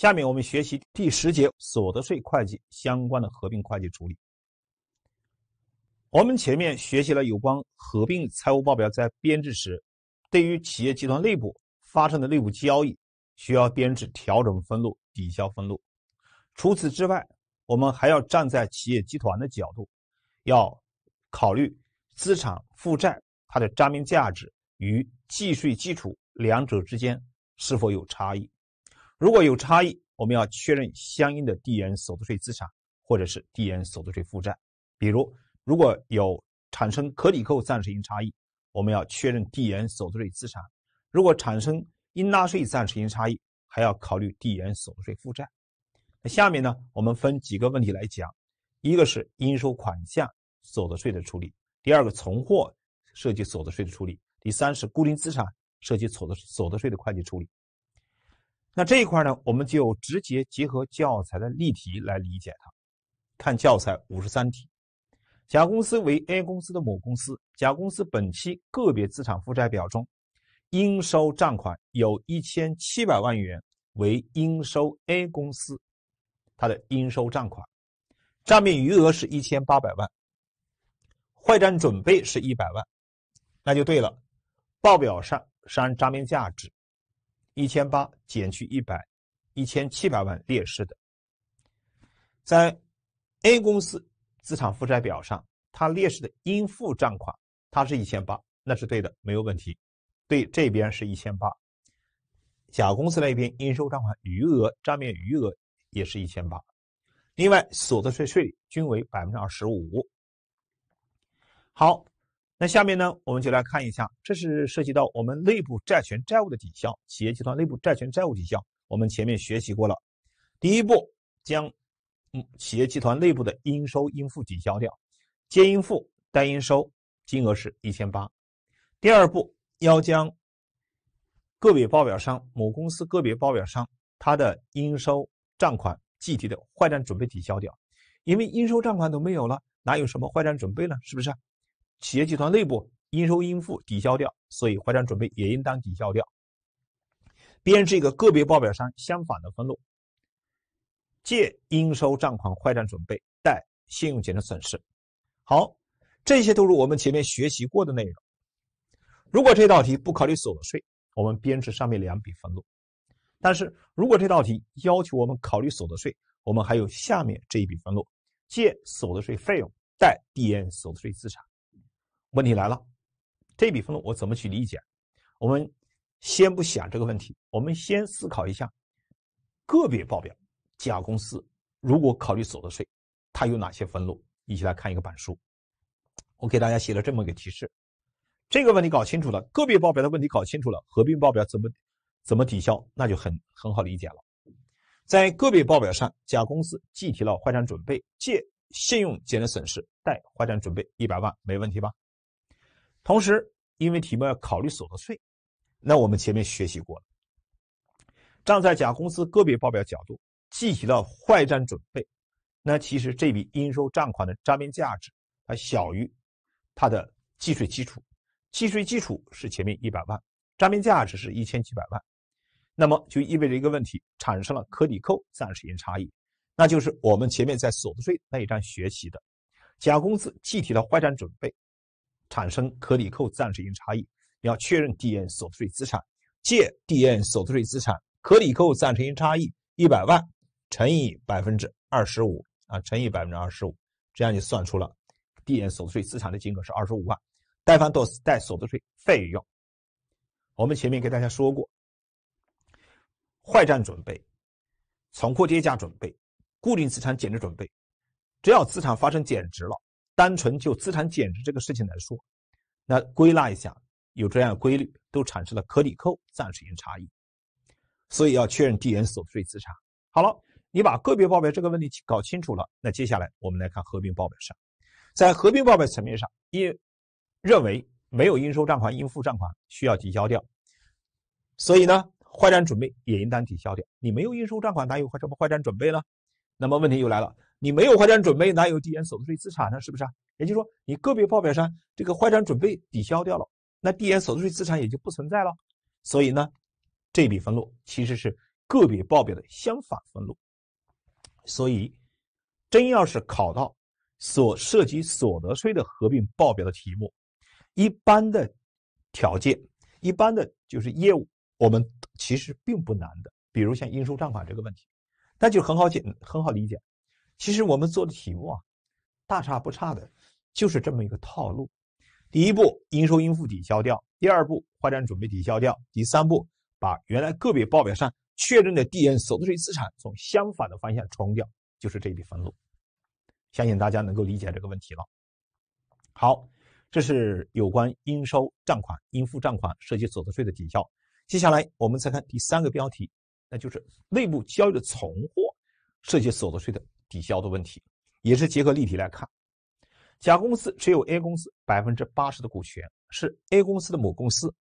下面我们学习第十节所得税会计相关的合并会计处理。我们前面学习了有关合并财务报表在编制时，对于企业集团内部发生的内部交易，需要编制调整分录、抵消分录。除此之外，我们还要站在企业集团的角度，要考虑资产负债它的账面价值与计税基础两者之间是否有差异。如果有差异，我们要确认相应的递延所得税资产或者是递延所得税负债。比如，如果有产生可抵扣暂时性差异，我们要确认递延所得税资产；如果产生应纳税暂时性差异，还要考虑递延所得税负债。那下面呢，我们分几个问题来讲：一个是应收款项所得税的处理；第二个，存货涉及所得税的处理；第三是固定资产涉及所得所得税的会计处理。那这一块呢，我们就直接结合教材的例题来理解它。看教材五十三题，甲公司为 A 公司的母公司。甲公司本期个别资产负债表中，应收账款有一千七百万元，为应收 A 公司，它的应收账款账面余额是一千八百万，坏账准备是一百万，那就对了，报表上删账面价值。一千八减去一百，一千七百万劣势的，在 A 公司资产负债表上，它列示的应付账款，它是一千八，那是对的，没有问题。对，这边是一千八，甲公司那边应收账款余额账面余额也是一千八，另外所得税税率均为百分之二十五。好。那下面呢，我们就来看一下，这是涉及到我们内部债权债务的抵消，企业集团内部债权债务抵消，我们前面学习过了。第一步，将嗯企业集团内部的应收应付抵消掉，兼应付，单应收，金额是一千八。第二步，要将个别报表商某公司个别报表商它的应收账款计提的坏账准备抵消掉，因为应收账款都没有了，哪有什么坏账准备呢？是不是？企业集团内部应收应付抵消掉，所以坏账准备也应当抵消掉。编制一个个别报表上相反的分录：借应收账款坏账准备，贷信用减值损失。好，这些都是我们前面学习过的内容。如果这道题不考虑所得税，我们编制上面两笔分录；但是如果这道题要求我们考虑所得税，我们还有下面这一笔分录：借所得税费用，贷递延所得税资产。问题来了，这笔分录我怎么去理解？我们先不想这个问题，我们先思考一下个别报表。甲公司如果考虑所得税，它有哪些分录？一起来看一个板书。我给大家写了这么一个提示：这个问题搞清楚了，个别报表的问题搞清楚了，合并报表怎么怎么抵消，那就很很好理解了。在个别报表上，甲公司计提了坏账准备，借信用减值损失，贷坏账准备一百万，没问题吧？同时，因为题目要考虑所得税，那我们前面学习过了。站在甲公司个别报表角度计提了坏账准备，那其实这笔应收账款的账面价值它小于它的计税基础，计税基础是前面一百万，账面价值是一千七百万，那么就意味着一个问题产生了可抵扣暂时性差异，那就是我们前面在所得税那一章学习的，甲公司计提了坏账准备。产生可抵扣暂时性差异，你要确认递延所得税资产，借递延所得税资产可抵扣暂时性差异一百万乘以百分之二十五啊，乘以百分之二十五，这样就算出了递延所得税资产的金额是二十五万，贷方到贷所得税费用。我们前面给大家说过，坏账准备、存货跌价准备、固定资产减值准备，只要资产发生减值了。单纯就资产减值这个事情来说，那归纳一下，有这样的规律，都产生了可抵扣暂时性差异，所以要确认递延所得税资产。好了，你把个别报表这个问题搞清楚了，那接下来我们来看合并报表上，在合并报表层面上，也认为没有应收账款、应付账款需要抵消掉，所以呢坏账准备也应当抵消掉。你没有应收账款，哪有什么坏账准备呢？那么问题又来了。你没有坏账准备，哪有递延所得税资产呢？是不是也就是说，你个别报表上这个坏账准备抵消掉了，那递延所得税资产也就不存在了。所以呢，这笔分录其实是个别报表的相反分录。所以，真要是考到所涉及所得税的合并报表的题目，一般的条件，一般的就是业务，我们其实并不难的。比如像应收账款这个问题，那就很好解，很好理解。其实我们做的题目啊，大差不差的，就是这么一个套路：第一步，应收应付抵消掉；第二步，坏账准备抵消掉；第三步，把原来个别报表上确认的递延所得税资产从相反的方向冲掉，就是这一笔分录。相信大家能够理解这个问题了。好，这是有关应收账款、应付账款涉及所得税的抵消。接下来我们再看第三个标题，那就是内部交易的存货涉及所得税的。抵消的问题，也是结合例题来看。甲公司持有 A 公司百分之八十的股权，是 A 公司的母公司。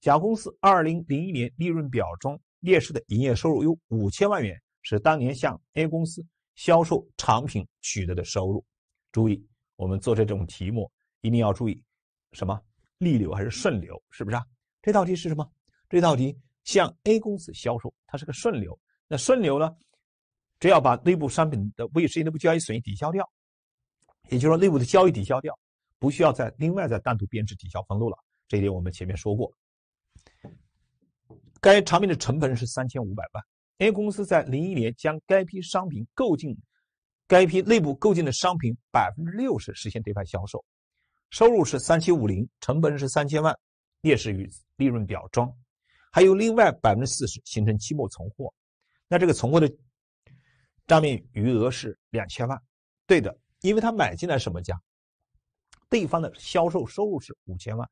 甲公司二零零一年利润表中列示的营业收入有五千万元，是当年向 A 公司销售产品取得的收入。注意，我们做这种题目一定要注意什么？逆流还是顺流？是不是啊？这道题是什么？这道题向 A 公司销售，它是个顺流。那顺流呢？只要把内部商品的未实现内部交易损益抵消掉，也就是说内部的交易抵消掉，不需要再另外再单独编制抵消分录了。这一点我们前面说过。该产品的成本是三千五百万。A 公司在零一年将该批商品购进，该批内部购进的商品百分之六十实现对外销售，收入是三七五零，成本是三千万，列示于利润表中。还有另外百分之四十形成期末存货，那这个存货的。账面余额是两千万，对的，因为他买进来什么价？对方的销售收入是五千万，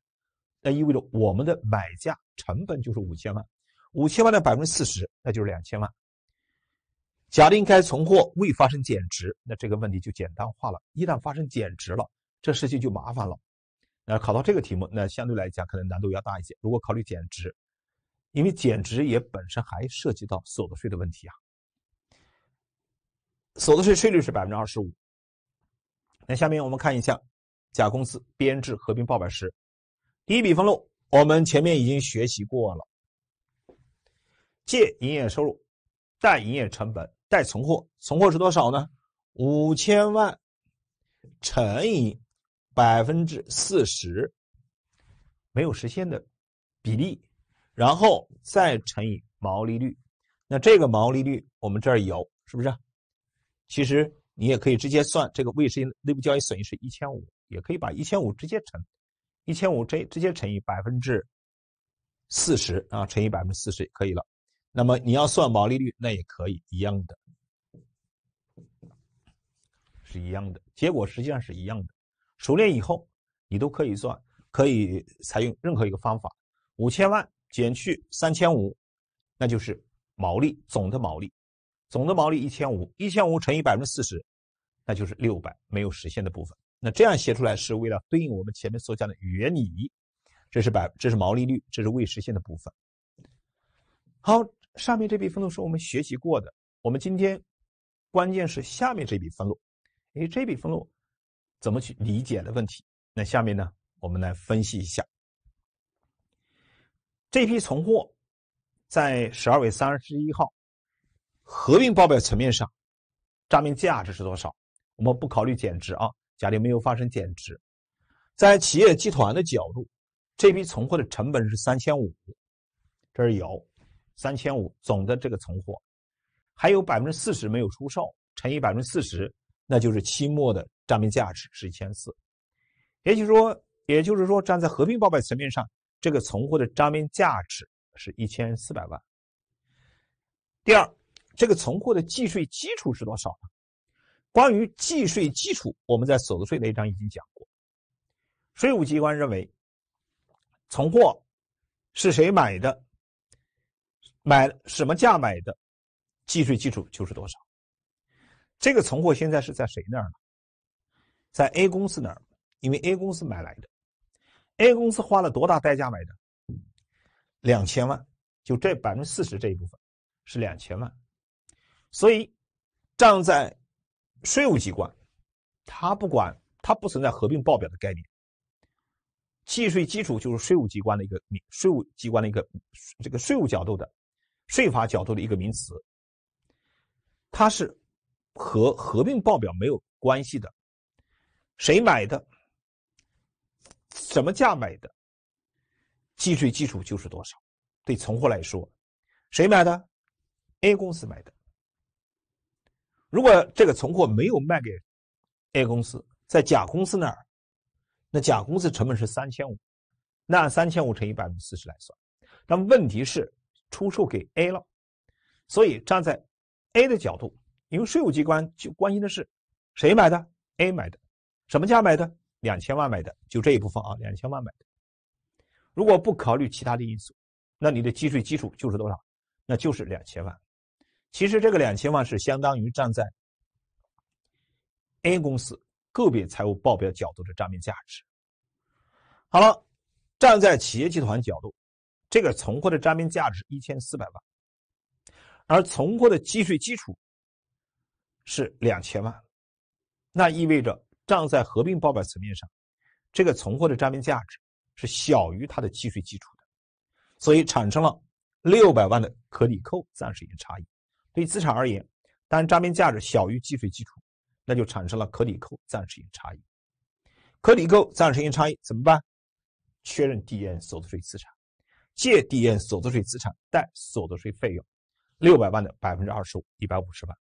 那意味着我们的买价成本就是五千万，五千万的百分之四十，那就是两千万。假定该存货未发生减值，那这个问题就简单化了。一旦发生减值了，这事情就麻烦了。那考到这个题目，那相对来讲可能难度要大一些。如果考虑减值，因为减值也本身还涉及到所得税的问题啊。所得税税率是百分之二十五。那下面我们看一下甲公司编制合并报表时第一笔分录，我们前面已经学习过了。借营业收入，贷营业成本、贷存货。存货是多少呢？五千万乘以百分之四十，没有实现的比例，然后再乘以毛利率。那这个毛利率我们这儿有，是不是？其实你也可以直接算这个未实现内部交易损益是1500，也可以把1500直接乘，1500这直接乘以百分之四十啊，乘以百分之四十也可以了。那么你要算毛利率，那也可以一样的，是一样的结果，实际上是一样的。熟练以后，你都可以算，可以采用任何一个方法。五千万减去三千五，那就是毛利，总的毛利。总的毛利一千五，一千五乘以百分之四十，那就是六百，没有实现的部分。那这样写出来是为了对应我们前面所讲的原理，这是百，这是毛利率，这是未实现的部分。好，上面这笔分录是我们学习过的，我们今天关键是下面这笔分录，哎，这笔分录怎么去理解的问题？那下面呢，我们来分析一下，这批存货在十二月三十一号。合并报表层面上，账面价值是多少？我们不考虑减值啊，假定没有发生减值。在企业集团的角度，这批存货的成本是三千五，这是有三千五总的这个存货，还有百分之四十没有出售，乘以百分之四十，那就是期末的账面价值是一千四。也就是说，也就是说，站在合并报表层面上，这个存货的账面价值是一千四百万。第二。这个存货的计税基础是多少呢？关于计税基础，我们在所得税那一章已经讲过。税务机关认为，存货是谁买的，买什么价买的，计税基础就是多少。这个存货现在是在谁那儿呢？在 A 公司那儿，因为 A 公司买来的，A 公司花了多大代价买的？两千万，就这百分之四十这一部分是两千万。所以，站在税务机关，它不管它不存在合并报表的概念。计税基础就是税务机关的一个名，税务机关的一个这个税务角度的税法角度的一个名词，它是和合并报表没有关系的。谁买的，什么价买的，计税基础就是多少。对存货来说，谁买的，A 公司买的。如果这个存货没有卖给 A 公司，在甲公司那儿，那甲公司成本是三千五，那按三千五乘以百分之四十来算。那么问题是，出售给 A 了，所以站在 A 的角度，因为税务机关就关心的是谁买的，A 买的，什么价买的，两千万买的，就这一部分啊，两千万买的。如果不考虑其他的因素，那你的计税基础就是多少？那就是两千万。其实这个两千万是相当于站在 A 公司个别财务报表角度的账面价值。好了，站在企业集团角度，这个存货的账面价值一千四百万，而存货的计税基础是两千万，那意味着站在合并报表层面上，这个存货的账面价值是小于它的计税基础的，所以产生了六百万的可抵扣暂时性差异。对资产而言，当账面价值小于计税基础，那就产生了可抵扣暂时性差异。可抵扣暂时性差异怎么办？确认递延所得税资产，借递延所得税资产，贷所得税费用，六百万的百分之二十五，一百五十万。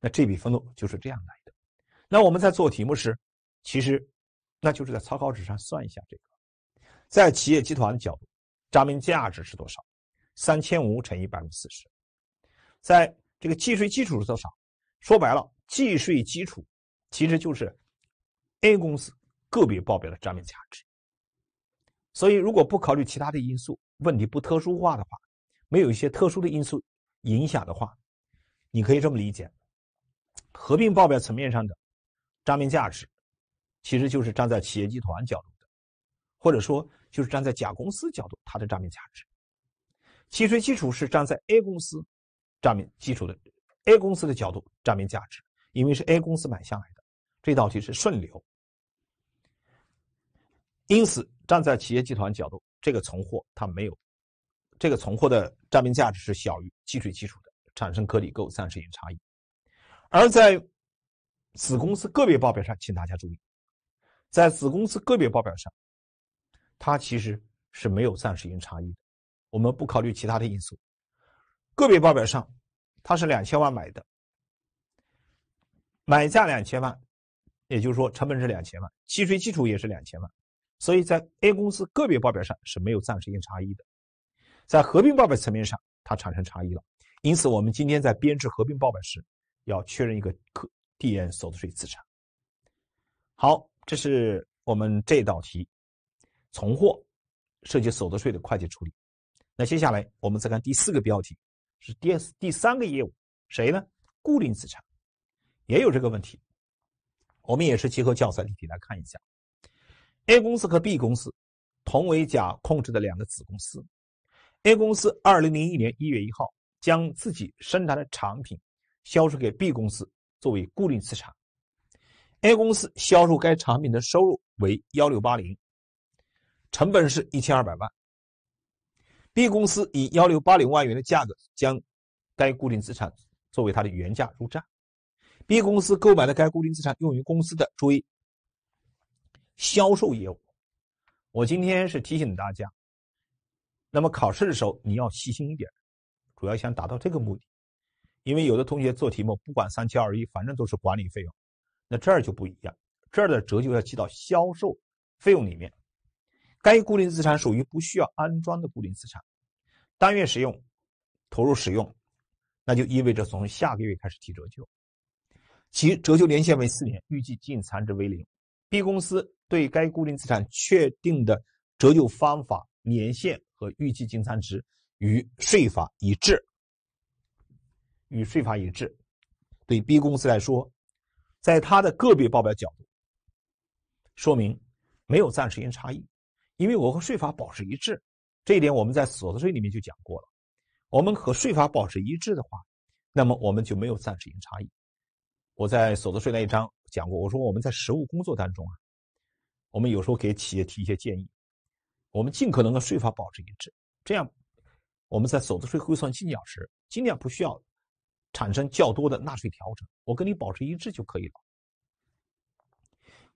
那这笔分录就是这样来的。那我们在做题目时，其实那就是在草稿纸上算一下这个，在企业集团角度，账面价值是多少？三千五乘以百分之四十。在这个计税基础是多少？说白了，计税基础其实就是 A 公司个别报表的账面价值。所以，如果不考虑其他的因素，问题不特殊化的话，没有一些特殊的因素影响的话，你可以这么理解：合并报表层面上的账面价值，其实就是站在企业集团角度的，或者说就是站在甲公司角度它的账面价值。计税基础是站在 A 公司。账面基础的 A 公司的角度账面价值，因为是 A 公司买下来的，这道题是顺流，因此站在企业集团角度，这个存货它没有这个存货的账面价值是小于基础基础的，产生可抵扣暂时性差异。而在子公司个别报表上，请大家注意，在子公司个别报表上，它其实是没有暂时性差异的，我们不考虑其他的因素。个别报表上，它是两千万买的，买价两千万，也就是说成本是两千万，计税基础也是两千万，所以在 A 公司个别报表上是没有暂时性差异的，在合并报表层面上它产生差异了，因此我们今天在编制合并报表时要确认一个可递延所得税资产。好，这是我们这道题存货涉及所得税的会计处理。那接下来我们再看第四个标题。是第第三个业务，谁呢？固定资产也有这个问题。我们也是结合教材例题来看一下。A 公司和 B 公司同为甲控制的两个子公司。A 公司二零零一年一月一号将自己生产的产品销售给 B 公司，作为固定资产。A 公司销售该产品的收入为幺六八零，成本是一千二百万。B 公司以幺六八零万元的价格将该固定资产作为它的原价入账。B 公司购买的该固定资产用于公司的注意销售业务。我今天是提醒大家，那么考试的时候你要细心一点，主要想达到这个目的。因为有的同学做题目不管三七二一，反正都是管理费用，那这儿就不一样，这儿的折旧要记到销售费用里面。该固定资产属于不需要安装的固定资产，当月使用、投入使用，那就意味着从下个月开始提折旧，其折旧年限为四年，预计净残值为零。B 公司对该固定资产确定的折旧方法、年限和预计净残值与税法一致，与税法一致，对 B 公司来说，在它的个别报表角度，说明没有暂时性差异。因为我和税法保持一致，这一点我们在所得税里面就讲过了。我们和税法保持一致的话，那么我们就没有暂时性差异。我在所得税那一章讲过，我说我们在实务工作当中啊，我们有时候给企业提一些建议，我们尽可能和税法保持一致，这样我们在所得税汇算清缴时，尽量不需要产生较多的纳税调整。我跟你保持一致就可以了，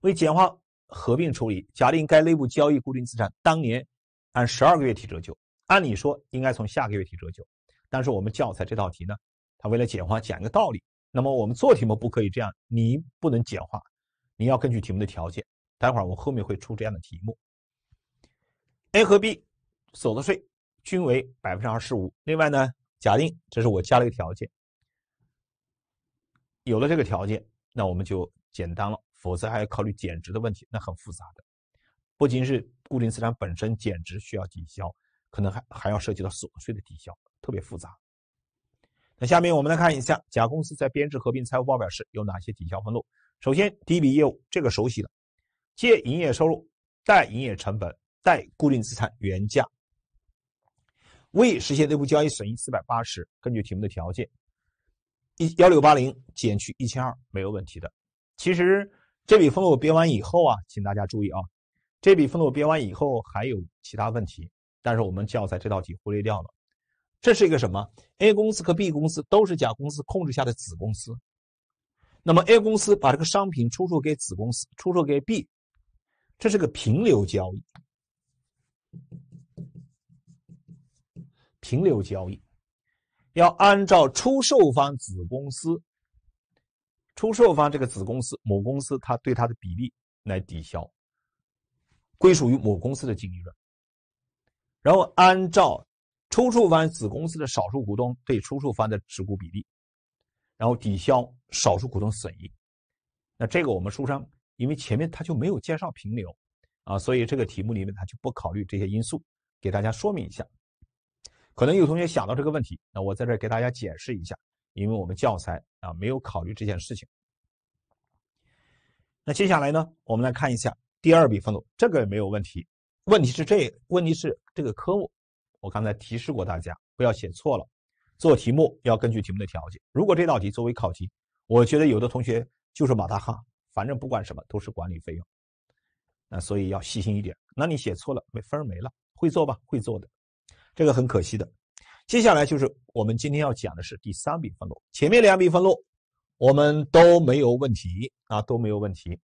为简化。合并处理。假定该内部交易固定资产当年按十二个月提折旧，按理说应该从下个月提折旧。但是我们教材这道题呢，它为了简化讲一个道理。那么我们做题目不可以这样，你不能简化，你要根据题目的条件。待会儿我后面会出这样的题目。A 和 B 所得税均为百分之二十五。另外呢，假定这是我加了一个条件。有了这个条件，那我们就简单了。否则还要考虑减值的问题，那很复杂的，不仅是固定资产本身减值需要抵消，可能还还要涉及到所得税的抵消，特别复杂。那下面我们来看一下甲公司在编制合并财务报表时有哪些抵消分录。首先，第一笔业务，这个熟悉的，借营业收入，贷营业成本，贷固定资产原价，未实现内部交易损益四百八十。根据题目的条件，一幺六八零减去一千二没有问题的。其实。这笔分录编完以后啊，请大家注意啊，这笔分录编完以后还有其他问题，但是我们就要在这道题忽略掉了。这是一个什么？A 公司和 B 公司都是甲公司控制下的子公司，那么 A 公司把这个商品出售给子公司，出售给 B，这是个平流交易，平流交易要按照出售方子公司。出售方这个子公司母公司，它对它的比例来抵消，归属于母公司的净利润。然后按照出售方子公司的少数股东对出售方的持股比例，然后抵消少数股东损益。那这个我们书上，因为前面他就没有介绍平流啊，所以这个题目里面他就不考虑这些因素，给大家说明一下。可能有同学想到这个问题，那我在这给大家解释一下。因为我们教材啊没有考虑这件事情，那接下来呢，我们来看一下第二笔分录，这个没有问题。问题是这问题是这个科目，我刚才提示过大家不要写错了。做题目要根据题目的条件，如果这道题作为考题，我觉得有的同学就是马大哈，反正不管什么都是管理费用。那所以要细心一点，那你写错了，没分没了，会做吧？会做的，这个很可惜的。接下来就是我们今天要讲的是第三笔分录，前面两笔分录我们都没有问题啊，都没有问题。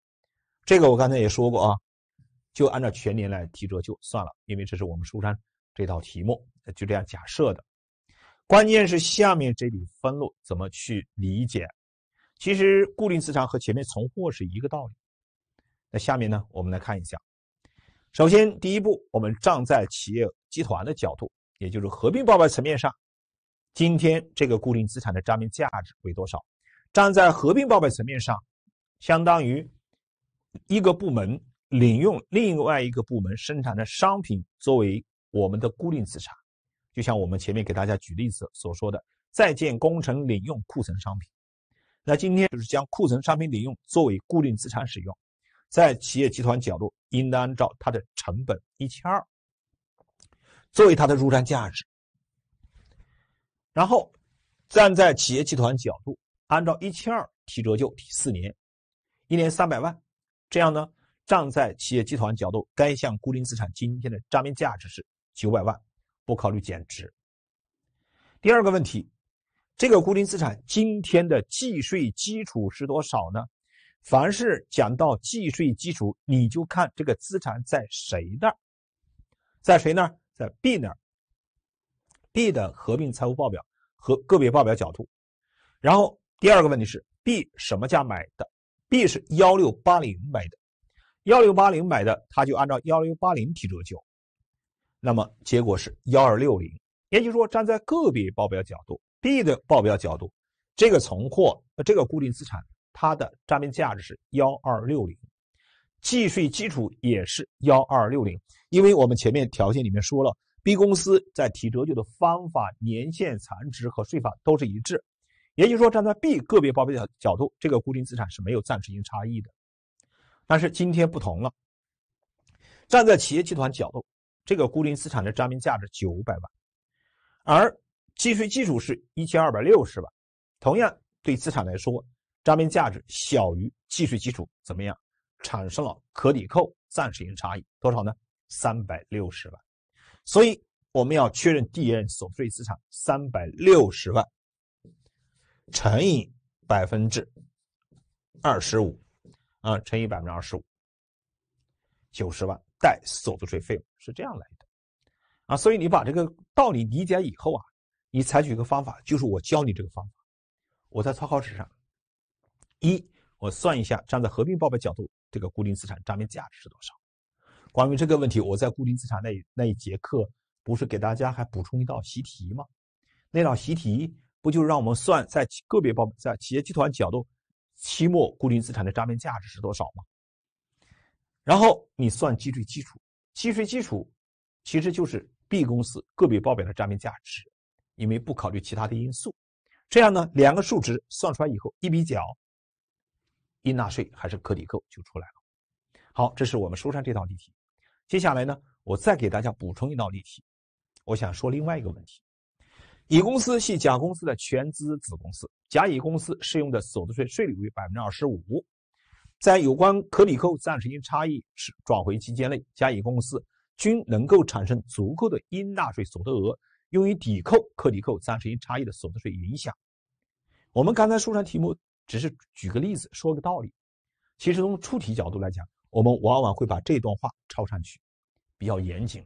这个我刚才也说过啊，就按照全年来提折旧算了，因为这是我们书山这道题目就这样假设的。关键是下面这笔分录怎么去理解？其实固定资产和前面存货是一个道理。那下面呢，我们来看一下。首先，第一步，我们站在企业集团的角度。也就是合并报表层面上，今天这个固定资产的账面价值为多少？站在合并报表层面上，相当于一个部门领用另外一个部门生产的商品作为我们的固定资产，就像我们前面给大家举例子所说的在建工程领用库存商品，那今天就是将库存商品领用作为固定资产使用，在企业集团角度，应当按照它的成本一千二。作为它的入账价值，然后站在企业集团角度，按照一千二提折旧提四年，一年三百万，这样呢，站在企业集团角度，该项固定资产今天的账面价值是九百万，不考虑减值。第二个问题，这个固定资产今天的计税基础是多少呢？凡是讲到计税基础，你就看这个资产在谁那儿，在谁那儿。在 B 那儿，B 的合并财务报表和个别报表角度，然后第二个问题是 B 什么价买的？B 是幺六八零买的，幺六八零买的，它就按照幺六八零提折旧，那么结果是幺二六零，也就是说站在个别报表角度，B 的报表角度，这个存货这个固定资产它的账面价值是幺二六零。计税基础也是幺二六零，因为我们前面条件里面说了，B 公司在提折旧的方法、年限、残值和税法都是一致，也就是说，站在 B 个别报表角角度，这个固定资产是没有暂时性差异的。但是今天不同了，站在企业集团角度，这个固定资产的账面价值九百万，而计税基础是一千二百六十万。同样对资产来说，账面价值小于计税基础，怎么样？产生了可抵扣暂时性差异多少呢？三百六十万，所以我们要确认一任所得税资产三百六十万乘以百分之二十五啊，乘以百分之二十五九十万带所得税费用是这样来的啊，所以你把这个道理理解以后啊，你采取一个方法，就是我教你这个方法，我在草稿纸上一我算一下，站在合并报表角度。这个固定资产账面价值是多少？关于这个问题，我在固定资产那那一节课不是给大家还补充一道习题吗？那道习题不就让我们算在个别报在企业集团角度期末固定资产的账面价值是多少吗？然后你算计税基础，计税基础其实就是 B 公司个别报表的账面价值，因为不考虑其他的因素。这样呢，两个数值算出来以后一比较。应纳税还是可抵扣就出来了。好，这是我们书上这道例题。接下来呢，我再给大家补充一道例题。我想说另外一个问题：乙公司系甲公司的全资子公司，甲乙公司适用的所得税税率为百分之二十五。在有关可抵扣暂时性差异转回期间内，甲乙公司均能够产生足够的应纳税所得额，用于抵扣可抵扣暂时性差异的所得税影响。我们刚才书上题目。只是举个例子，说个道理。其实从出题角度来讲，我们往往会把这段话抄上去，比较严谨，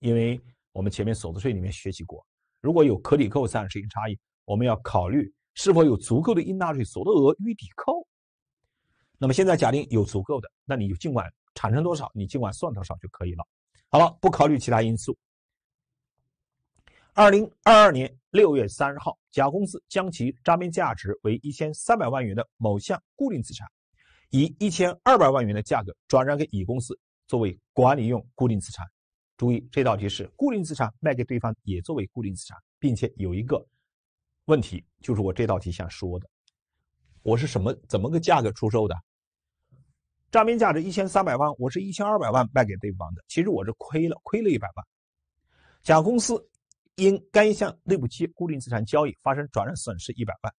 因为我们前面所得税里面学习过，如果有可抵扣暂时性差异，我们要考虑是否有足够的应纳税所得额予抵扣。那么现在假定有足够的，那你就尽管产生多少，你尽管算多少就可以了。好了，不考虑其他因素。二零二二年六月三十号，甲公司将其账面价值为一千三百万元的某项固定资产，以一千二百万元的价格转让给乙公司，作为管理用固定资产。注意，这道题是固定资产卖给对方也作为固定资产，并且有一个问题，就是我这道题想说的，我是什么怎么个价格出售的？账面价值一千三百万，我是一千二百万卖给对方的，其实我是亏了，亏了一百万。甲公司。因该项内部期固定资产交易发生转让损失一百万。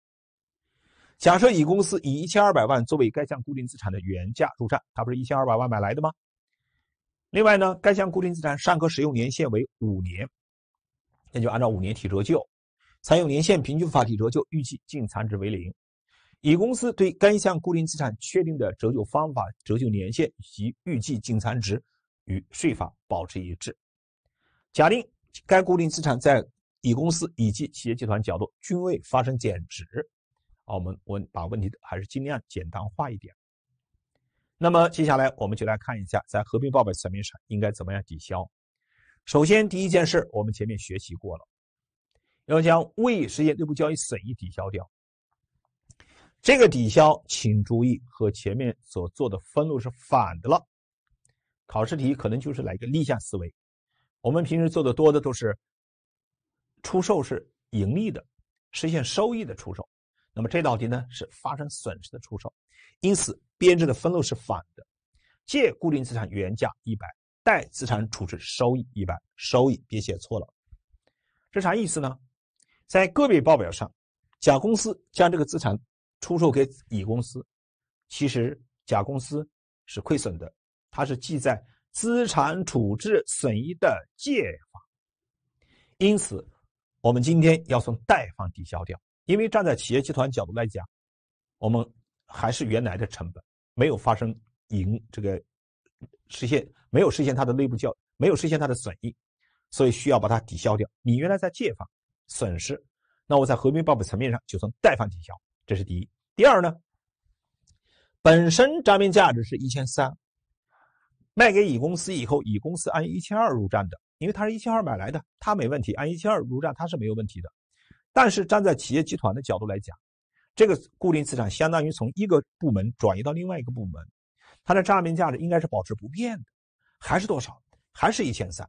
假设乙公司以一千二百万作为该项固定资产的原价入账，它不是一千二百万买来的吗？另外呢，该项固定资产尚可使用年限为五年，那就按照五年提折旧，采用年限平均法提折旧，预计净残值为零。乙公司对该项固定资产确定的折旧方法、折旧年限以及预计净残值与税法保持一致。假定。该固定资产在乙公司以及企业集团角度均未发生减值。啊，我们我把问题还是尽量简单化一点。那么接下来我们就来看一下，在合并报表层面上应该怎么样抵消。首先，第一件事我们前面学习过了，要将未实现内部交易损益抵消掉。这个抵消，请注意和前面所做的分录是反的了。考试题可能就是来个逆向思维。我们平时做的多的都是出售是盈利的，实现收益的出售。那么这道题呢是发生损失的出售，因此编制的分录是反的：借固定资产原价一百，贷资产处置收益一百，收益别写错了。这啥意思呢？在个别报表上，甲公司将这个资产出售给乙公司，其实甲公司是亏损的，它是记在。资产处置损益的借方，因此我们今天要从贷方抵消掉。因为站在企业集团角度来讲，我们还是原来的成本，没有发生盈这个实现，没有实现它的内部交没有实现它的损益，所以需要把它抵消掉。你原来在借方损失，那我在合并报表层面上就从贷方抵消，这是第一。第二呢，本身账面价值是一千三。卖给乙公司以后，乙公司按一千二入账的，因为他是一千二买来的，他没问题，按一千二入账他是没有问题的。但是站在企业集团的角度来讲，这个固定资产相当于从一个部门转移到另外一个部门，它的账面价值应该是保持不变的，还是多少？还是一千三。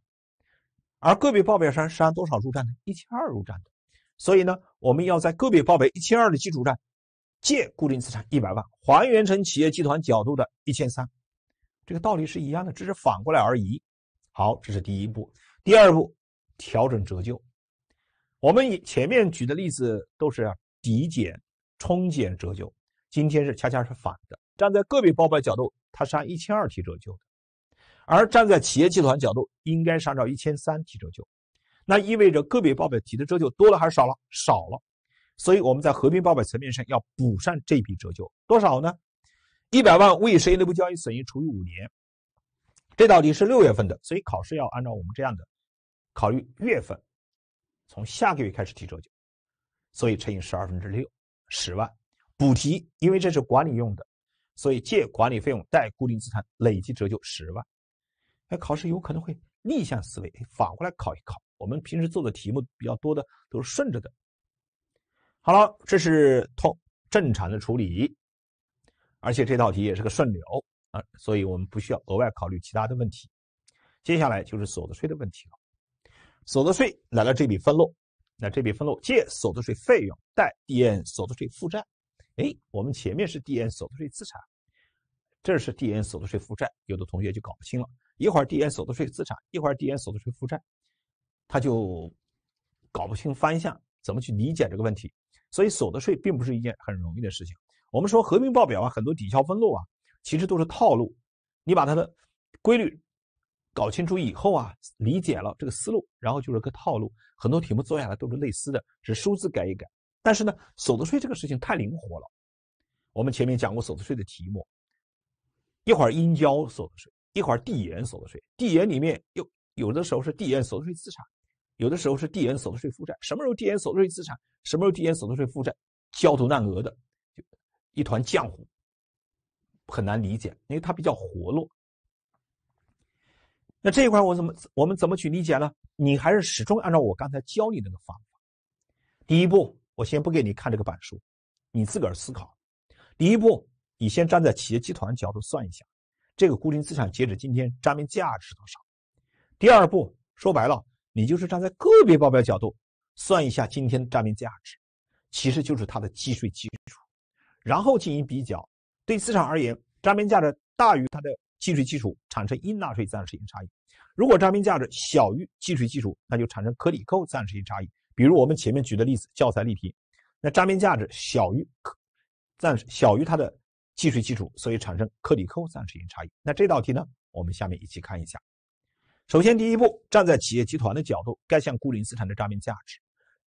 而个别报表上是按多少入账的？一千二入账的。所以呢，我们要在个别报表一千二的基础上，借固定资产一百万，还原成企业集团角度的一千三。这个道理是一样的，只是反过来而已。好，这是第一步。第二步，调整折旧。我们以前面举的例子都是抵减、冲减折旧，今天是恰恰是反的。站在个别报表角度，它是按一千二提折旧，而站在企业集团角度，应该是按照一千三提折旧。那意味着个别报表提的折旧多了还是少了？少了。所以我们在合并报表层面上要补上这笔折旧多少呢？一百万未实现内部交易损益除以五年，这道题是六月份的，所以考试要按照我们这样的考虑月份，从下个月开始提折旧，所以乘以十二分之六，十万补提，因为这是管理用的，所以借管理费用，贷固定资产累计折旧十万。哎，考试有可能会逆向思维，反过来考一考，我们平时做的题目比较多的都是顺着的。好了，这是通正常的处理。而且这道题也是个顺流啊，所以我们不需要额外考虑其他的问题。接下来就是所得税的问题了。所得税来了这笔分录，那这笔分录借所得税费用，贷递延所得税负债。哎，我们前面是递延所得税资产，这是递延所得税负债。有的同学就搞不清了，一会儿递延所得税资产，一会儿递延所得税负债，他就搞不清方向，怎么去理解这个问题。所以所得税并不是一件很容易的事情。我们说合并报表啊，很多抵消分录啊，其实都是套路。你把它的规律搞清楚以后啊，理解了这个思路，然后就是个套路。很多题目做下来都是类似的，是数字改一改。但是呢，所得税这个事情太灵活了。我们前面讲过所得税的题目，一会儿应交所得税，一会儿递延所得税。递延里面又有的时候是递延所得税资产，有的时候是递延所得税负债。什么时候递延所得税资产？什么时候递延所得税负债？焦头烂额的。一团浆糊，很难理解，因为它比较活络。那这一块我怎么我们怎么去理解呢？你还是始终按照我刚才教你那个方法。第一步，我先不给你看这个板书，你自个儿思考。第一步，你先站在企业集团角度算一下，这个固定资产截止今天账面价值多少。第二步，说白了，你就是站在个别报表角度算一下今天账面价值，其实就是它的计税基础。然后进行比较，对资产而言，账面价值大于它的计税基础，产生应纳税暂时性差异；如果账面价值小于计税基础，那就产生可抵扣暂时性差异。比如我们前面举的例子，教材例题，那账面价值小于暂小于它的计税基础，所以产生可抵扣暂时性差异。那这道题呢，我们下面一起看一下。首先，第一步，站在企业集团的角度，该项固定资产的账面价值，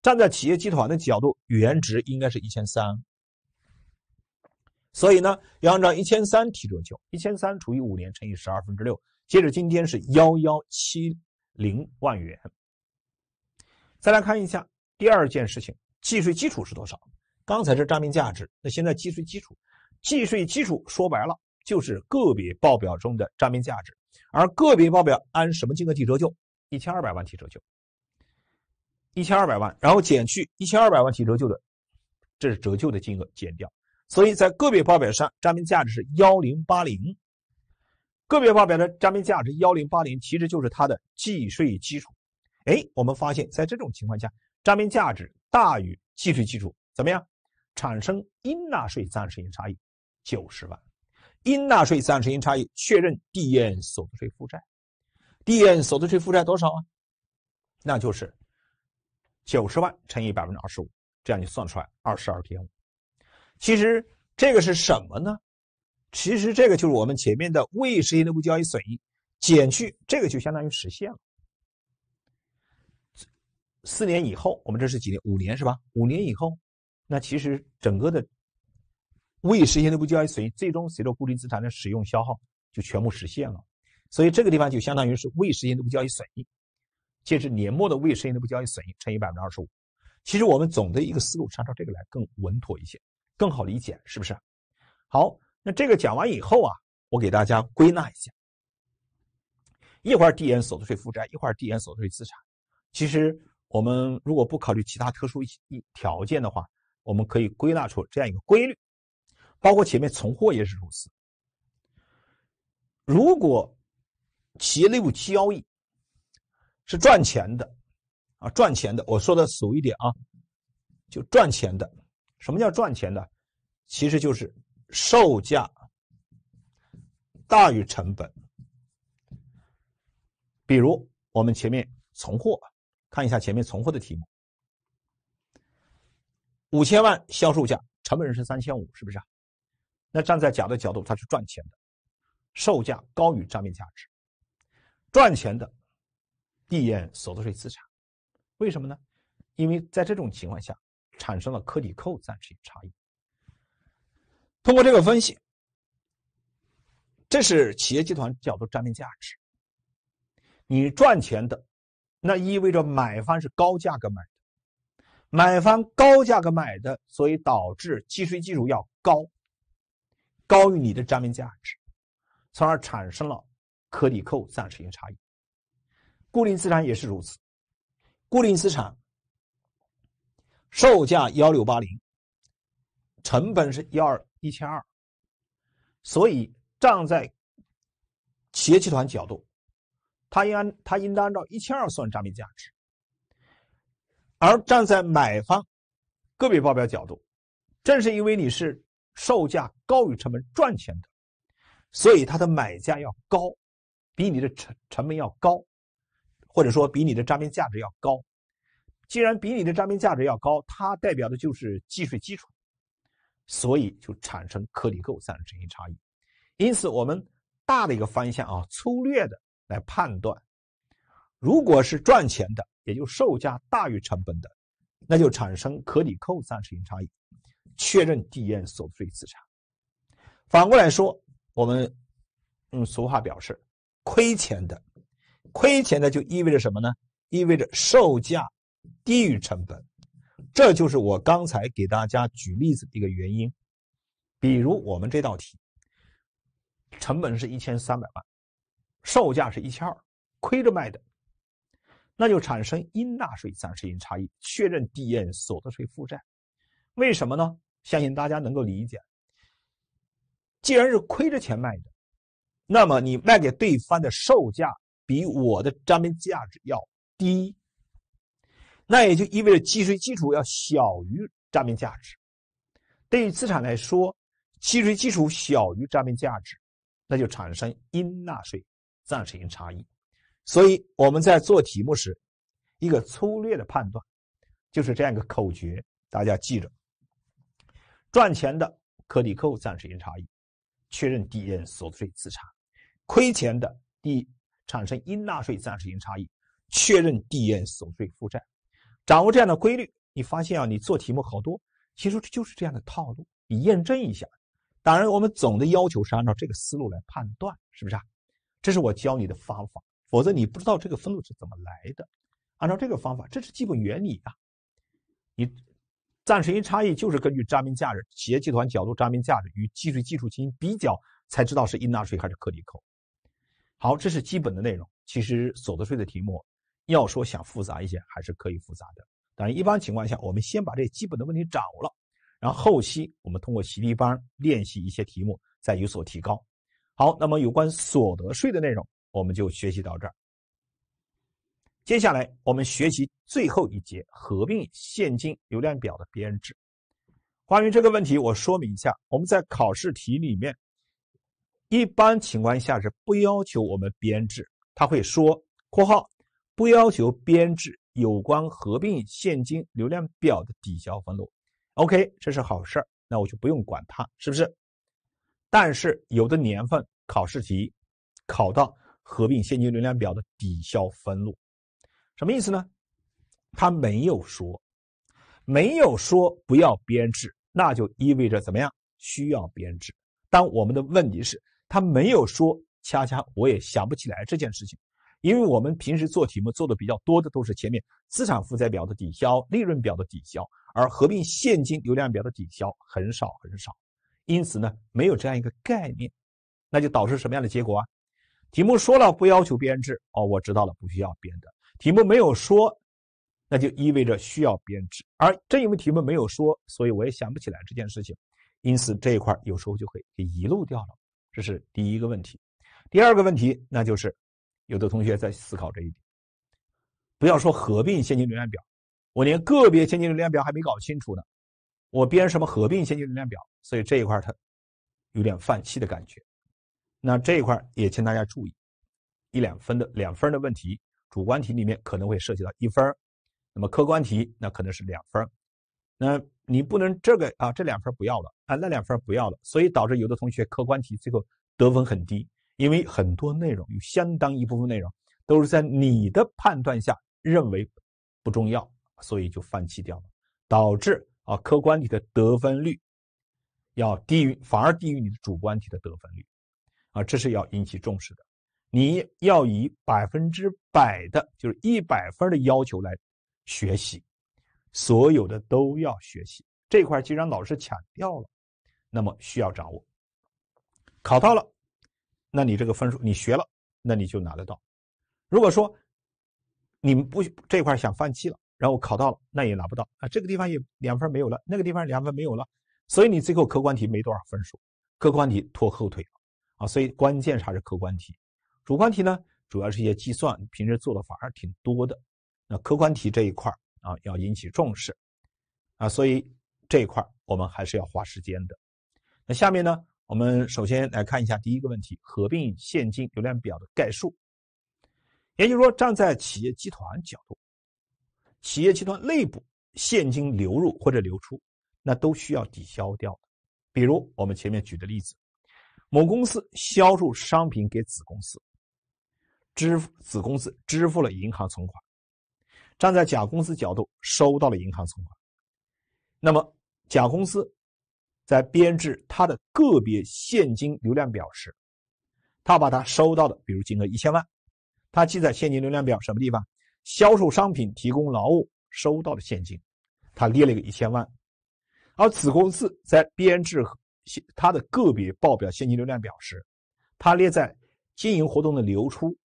站在企业集团的角度，原值应该是一千三。所以呢，要按照一千三提折旧，一千三除以五年乘以十二分之六，截止今天是幺幺七零万元。再来看一下第二件事情，计税基础是多少？刚才是账面价值，那现在计税基础，计税基础说白了就是个别报表中的账面价值，而个别报表按什么金额提折旧？一千二百万提折旧，一千二百万，然后减去一千二百万提折旧的，这是折旧的金额减掉。所以在个别报表上账面价值是幺零八零，个别报表的账面价值幺零八零其实就是它的计税基础。哎，我们发现，在这种情况下，账面价值大于计税基础，怎么样？产生应纳税暂时性差异九十万，应纳税暂时性差异确认递延所得税负债。递延所得税负债多少啊？那就是九十万乘以百分之二十五，这样你算出来二十二点五。其实这个是什么呢？其实这个就是我们前面的未实现内部交易损益减去这个就相当于实现了。四年以后，我们这是几年？五年是吧？五年以后，那其实整个的未实现内部交易损益，最终随着固定资产的使用消耗就全部实现了。所以这个地方就相当于是未实现内部交易损益，借至年末的未实现内部交易损益乘以百分之二十五。其实我们总的一个思路，是按照这个来更稳妥一些。更好理解是不是？好，那这个讲完以后啊，我给大家归纳一下：一儿递延所得税负债，一儿递延所得税资产。其实我们如果不考虑其他特殊一条件的话，我们可以归纳出这样一个规律，包括前面存货也是如此。如果企业内部交易是赚钱的啊，赚钱的，我说的俗一点啊，就赚钱的。什么叫赚钱呢？其实就是售价大于成本。比如我们前面存货，看一下前面存货的题目：五千万销售价，成本是三千五，是不是？那站在甲的角度，它是赚钱的，售价高于账面价值，赚钱的递延所得税资产。为什么呢？因为在这种情况下。产生了可抵扣暂时性差异。通过这个分析，这是企业集团角度账面价值。你赚钱的，那意味着买方是高价格买，的，买方高价格买的，所以导致计税基础要高，高于你的账面价值，从而产生了可抵扣暂时性差异。固定资产也是如此，固定资产。售价幺六八零，成本是幺二一千二，所以站在企业集团角度，他应按他应当按照一千二算账面价值，而站在买方个别报表角度，正是因为你是售价高于成本赚钱的，所以他的买价要高，比你的成成本要高，或者说比你的账面价值要高。既然比你的账面价值要高，它代表的就是计税基础，所以就产生可抵扣暂时性差异。因此，我们大的一个方向啊，粗略的来判断，如果是赚钱的，也就售价大于成本的，那就产生可抵扣暂时性差异，确认递延所得税资产。反过来说，我们嗯俗话表示，亏钱的，亏钱的就意味着什么呢？意味着售价。低于成本，这就是我刚才给大家举例子的一个原因。比如我们这道题，成本是一千三百万，售价是一千二，亏着卖的，那就产生应纳税暂时性差异，确认递延所得税负债。为什么呢？相信大家能够理解。既然是亏着钱卖的，那么你卖给对方的售价比我的账面价值要低。那也就意味着计税基础要小于账面价值。对于资产来说，计税基础小于账面价值，那就产生应纳税暂时性差异。所以我们在做题目时，一个粗略的判断就是这样一个口诀，大家记着：赚钱的可抵扣暂时性差异，确认递人所得税资产；亏钱的第产生应纳税暂时性差异，确认递人所得税负债。掌握这样的规律，你发现啊，你做题目好多，其实这就是这样的套路。你验证一下。当然，我们总的要求是按照这个思路来判断，是不是啊？这是我教你的方法，否则你不知道这个分路是怎么来的。按照这个方法，这是基本原理啊。你暂时性差异就是根据账面价值、企业集团角度账面价值与计税基础进行比较，才知道是应纳税还是可抵扣。好，这是基本的内容。其实所得税的题目。要说想复杂一些，还是可以复杂的。但一般情况下，我们先把这基本的问题掌握了，然后后期我们通过习题班练习一些题目，再有所提高。好，那么有关所得税的内容，我们就学习到这儿。接下来我们学习最后一节合并现金流量表的编制。关于这个问题，我说明一下，我们在考试题里面，一般情况下是不要求我们编制，他会说（括号）。不要求编制有关合并现金流量表的抵消分录，OK，这是好事儿，那我就不用管它是不是。但是有的年份考试题考到合并现金流量表的抵消分录，什么意思呢？他没有说，没有说不要编制，那就意味着怎么样？需要编制。但我们的问题是他没有说，恰恰我也想不起来这件事情。因为我们平时做题目做的比较多的都是前面资产负债表的抵消、利润表的抵消，而合并现金流量表的抵消很少很少，因此呢没有这样一个概念，那就导致什么样的结果啊？题目说了不要求编制哦，我知道了不需要编的。题目没有说，那就意味着需要编制。而正因为题目没有说，所以我也想不起来这件事情，因此这一块有时候就会给遗漏掉了。这是第一个问题。第二个问题那就是。有的同学在思考这一点，不要说合并现金流量表，我连个别现金流量表还没搞清楚呢，我编什么合并现金流量表？所以这一块儿它有点泛细的感觉。那这一块儿也请大家注意，一两分的两分的问题，主观题里面可能会涉及到一分那么客观题那可能是两分那你不能这个啊这两分不要了啊那两分不要了，所以导致有的同学客观题最后得分很低。因为很多内容有相当一部分内容都是在你的判断下认为不重要，所以就放弃掉了，导致啊客观题的得分率要低于，反而低于你的主观题的得分率，啊，这是要引起重视的。你要以百分之百的，就是一百分的要求来学习，所有的都要学习。这块既然老师强调了，那么需要掌握，考到了。那你这个分数，你学了，那你就拿得到。如果说你们不这块想放弃了，然后考到了，那也拿不到啊。这个地方也两分没有了，那个地方两分没有了，所以你最后客观题没多少分数，客观题拖后腿了啊。所以关键还是客观题，主观题呢主要是一些计算，平时做的反而挺多的。那客观题这一块啊，要引起重视啊。所以这一块我们还是要花时间的。那下面呢？我们首先来看一下第一个问题：合并现金流量表的概述。也就是说，站在企业集团角度，企业集团内部现金流入或者流出，那都需要抵消掉。比如我们前面举的例子，某公司销售商品给子公司，支付子公司支付了银行存款，站在甲公司角度收到了银行存款，那么甲公司。在编制他的个别现金流量表时，他把他收到的，比如金额一千万，他记在现金流量表什么地方？销售商品、提供劳务收到的现金，他列了一个一千万。而子公司在编制他的个别报表现金流量表时，他列在经营活动的流出，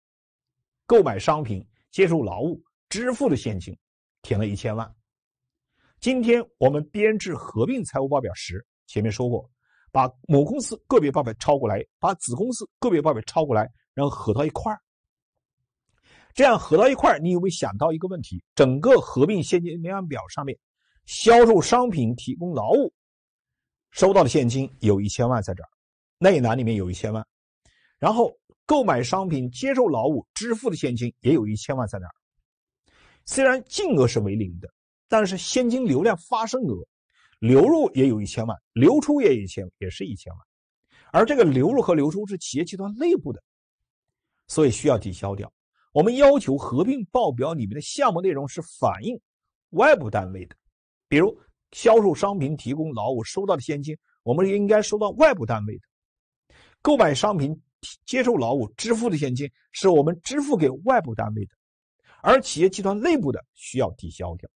购买商品、接受劳务支付的现金，填了一千万。今天我们编制合并财务报表时。前面说过，把母公司个别报表抄过来，把子公司个别报表抄过来，然后合到一块儿。这样合到一块儿，你有没有想到一个问题？整个合并现金流量表上面，销售商品、提供劳务收到的现金有一千万在这儿，内栏里面有一千万。然后购买商品、接受劳务支付的现金也有一千万在这儿。虽然净额是为零的，但是现金流量发生额。流入也有一千万，流出也一千，也是一千万，而这个流入和流出是企业集团内部的，所以需要抵消掉。我们要求合并报表里面的项目内容是反映外部单位的，比如销售商品、提供劳务收到的现金，我们应该收到外部单位的；购买商品、接受劳务支付的现金，是我们支付给外部单位的，而企业集团内部的需要抵消掉，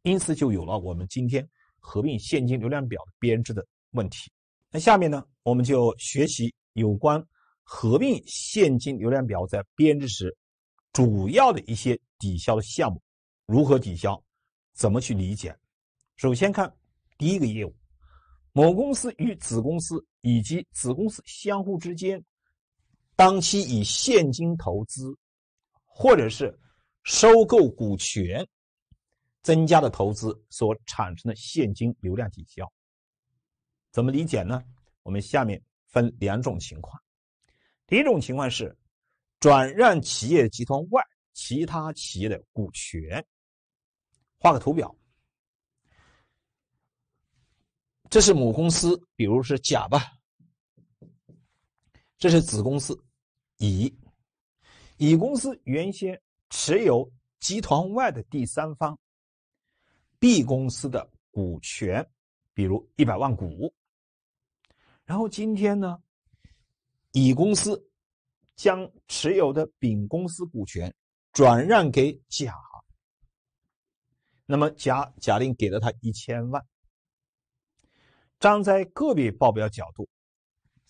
因此就有了我们今天。合并现金流量表编制的问题。那下面呢，我们就学习有关合并现金流量表在编制时主要的一些抵消的项目如何抵消，怎么去理解。首先看第一个业务：某公司与子公司以及子公司相互之间，当期以现金投资或者是收购股权。增加的投资所产生的现金流量抵消，怎么理解呢？我们下面分两种情况。第一种情况是转让企业集团外其他企业的股权。画个图表，这是母公司，比如是甲吧，这是子公司乙。乙公司原先持有集团外的第三方。B 公司的股权，比如一百万股。然后今天呢，乙公司将持有的丙公司股权转让给甲，那么甲假定给了他一千万。站在个别报表角度，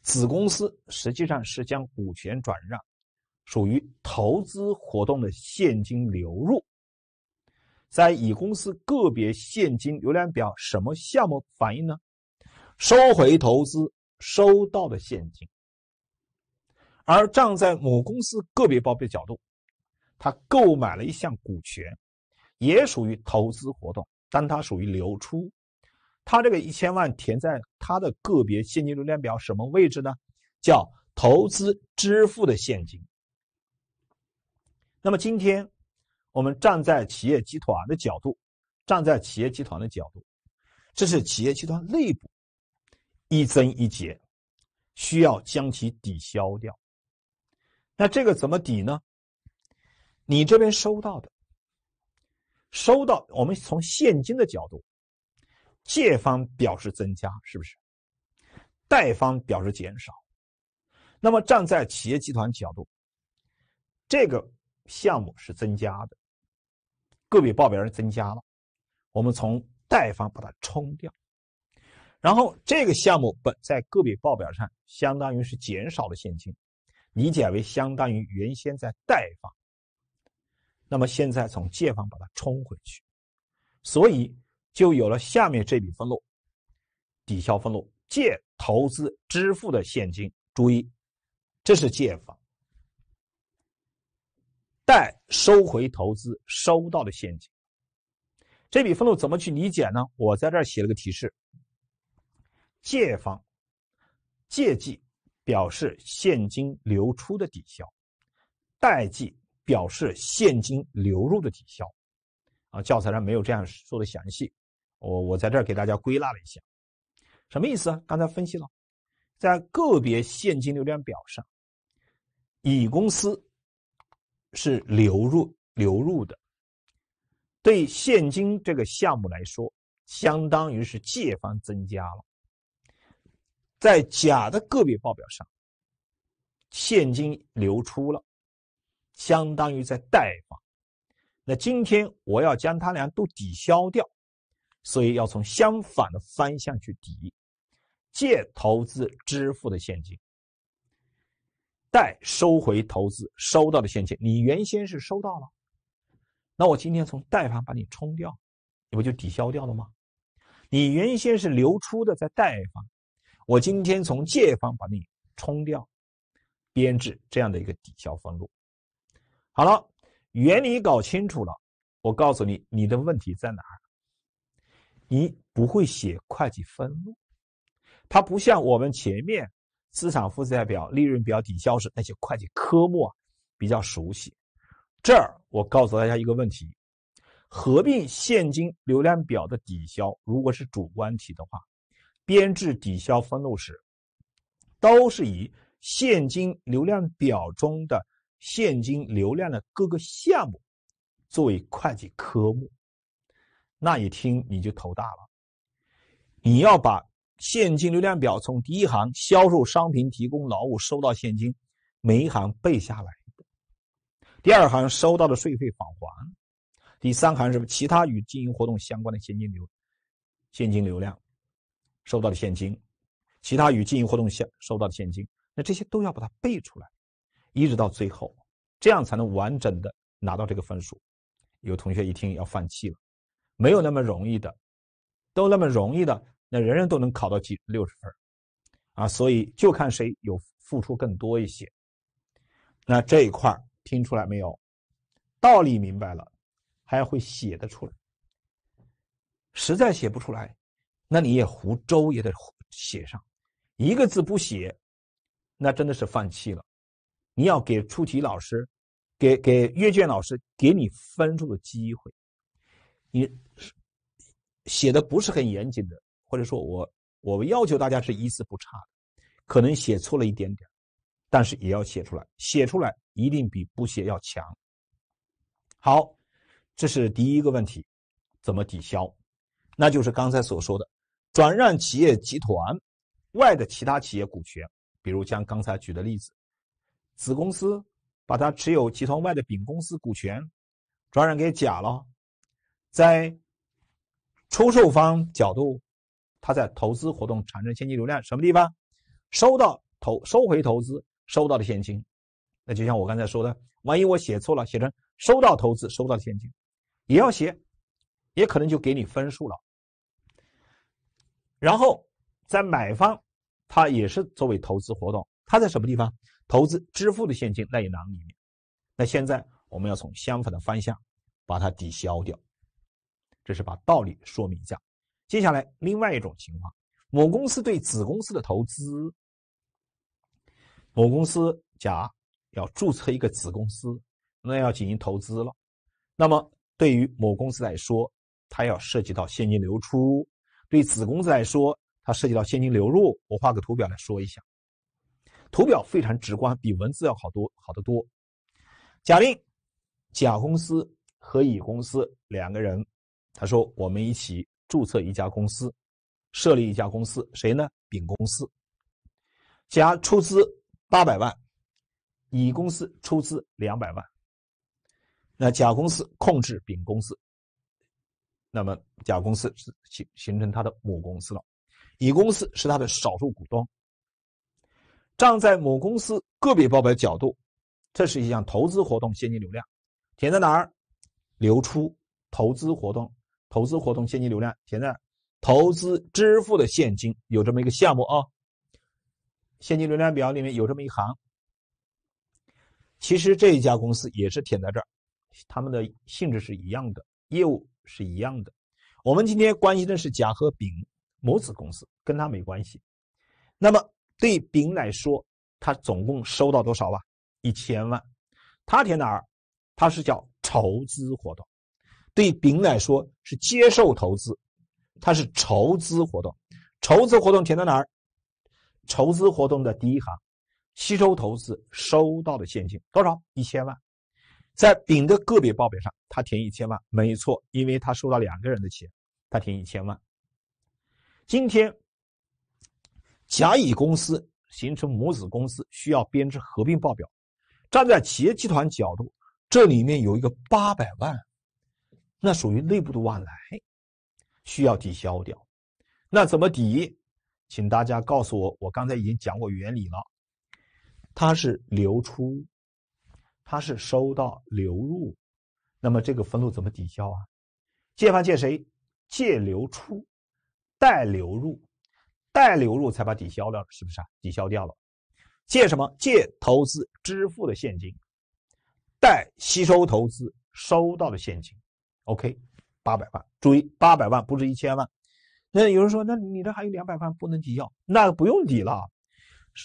子公司实际上是将股权转让，属于投资活动的现金流入。在乙公司个别现金流量表什么项目反映呢？收回投资收到的现金。而站在母公司个别报备角度，他购买了一项股权，也属于投资活动，但它属于流出。他这个一千万填在他的个别现金流量表什么位置呢？叫投资支付的现金。那么今天。我们站在企业集团的角度，站在企业集团的角度，这是企业集团内部一增一减，需要将其抵消掉。那这个怎么抵呢？你这边收到的，收到我们从现金的角度，借方表示增加，是不是？贷方表示减少。那么站在企业集团角度，这个项目是增加的。个别报表上增加了，我们从贷方把它冲掉，然后这个项目本在个别报表上，相当于是减少了现金，理解为相当于原先在贷方，那么现在从借方把它冲回去，所以就有了下面这笔分录，抵消分录借投资支付的现金，注意这是借方。再收回投资收到的现金，这笔分录怎么去理解呢？我在这儿写了个提示：借方借记表示现金流出的抵消，贷记表示现金流入的抵消。啊，教材上没有这样说的详细，我我在这儿给大家归纳了一下，什么意思啊？刚才分析了，在个别现金流量表上，乙公司。是流入流入的，对现金这个项目来说，相当于是借方增加了。在甲的个别报表上，现金流出了，相当于在贷方。那今天我要将他俩都抵消掉，所以要从相反的方向去抵，借投资支付的现金。贷收回投资收到的现金，你原先是收到了，那我今天从贷方把你冲掉，你不就抵消掉了吗？你原先是流出的在贷方，我今天从借方把你冲掉，编制这样的一个抵消分录。好了，原理搞清楚了，我告诉你你的问题在哪儿，你不会写会计分录，它不像我们前面。资产负债表、利润表抵消时，那些会计科目啊比较熟悉。这儿我告诉大家一个问题：合并现金流量表的抵消，如果是主观题的话，编制抵消分录时，都是以现金流量表中的现金流量的各个项目作为会计科目。那一听你就头大了，你要把。现金流量表从第一行销售商品、提供劳务收到现金，每一行背下来。第二行收到的税费返还，第三行是其他与经营活动相关的现金流，现金流量收到的现金，其他与经营活动相收到的现金。那这些都要把它背出来，一直到最后，这样才能完整的拿到这个分数。有同学一听要放弃了，没有那么容易的，都那么容易的。那人人都能考到几六十分，啊，所以就看谁有付出更多一些。那这一块听出来没有？道理明白了，还要会写的出来。实在写不出来，那你也胡诌也得写上，一个字不写，那真的是放弃了。你要给出题老师，给给阅卷老师给你分数的机会。你写的不是很严谨的。或者说我，我要求大家是一字不差，可能写错了一点点，但是也要写出来，写出来一定比不写要强。好，这是第一个问题，怎么抵消？那就是刚才所说的，转让企业集团外的其他企业股权，比如像刚才举的例子，子公司把它持有集团外的丙公司股权转让给甲了，在出售方角度。它在投资活动产生现金流量什么地方？收到投收回投资收到的现金，那就像我刚才说的，万一我写错了，写成收到投资收到的现金，也要写，也可能就给你分数了。然后在买方，它也是作为投资活动，它在什么地方？投资支付的现金那一栏里面。那现在我们要从相反的方向把它抵消掉，这是把道理说明一下。接下来，另外一种情况，某公司对子公司的投资，某公司甲要注册一个子公司，那要进行投资了。那么，对于某公司来说，它要涉及到现金流出；对子公司来说，它涉及到现金流入。我画个图表来说一下，图表非常直观，比文字要好多好得多。假定甲公司和乙公司两个人，他说：“我们一起。”注册一家公司，设立一家公司，谁呢？丙公司。甲出资八百万，乙公司出资两百万。那甲公司控制丙公司，那么甲公司是形形成他的母公司了，乙公司是他的少数股东。站在母公司个别报表角度，这是一项投资活动现金流量，填在哪儿？流出投资活动。投资活动现金流量填在投资支付的现金有这么一个项目啊，现金流量表里面有这么一行。其实这一家公司也是填在这儿，他们的性质是一样的，业务是一样的。我们今天关心的是甲和丙母子公司，跟他没关系。那么对丙来说，他总共收到多少吧？一千万。他填哪儿？他是叫筹资活动。对丙来说是接受投资，它是筹资活动，筹资活动填在哪儿？筹资活动的第一行，吸收投资收到的现金多少？一千万，在丙的个别报表上，他填一千万，没错，因为他收到两个人的钱，他填一千万。今天，甲乙公司形成母子公司，需要编制合并报表。站在企业集团角度，这里面有一个八百万。那属于内部的往来，需要抵消掉。那怎么抵？请大家告诉我，我刚才已经讲过原理了。它是流出，它是收到流入，那么这个分录怎么抵消啊？借方借谁？借流出，贷流入，贷流入才把抵消掉了，是不是啊？抵消掉了。借什么？借投资支付的现金，贷吸收投资收到的现金。OK，八百万，注意八百万不是一千万。那有人说，那你这还有两百万不能抵消？那不用抵了。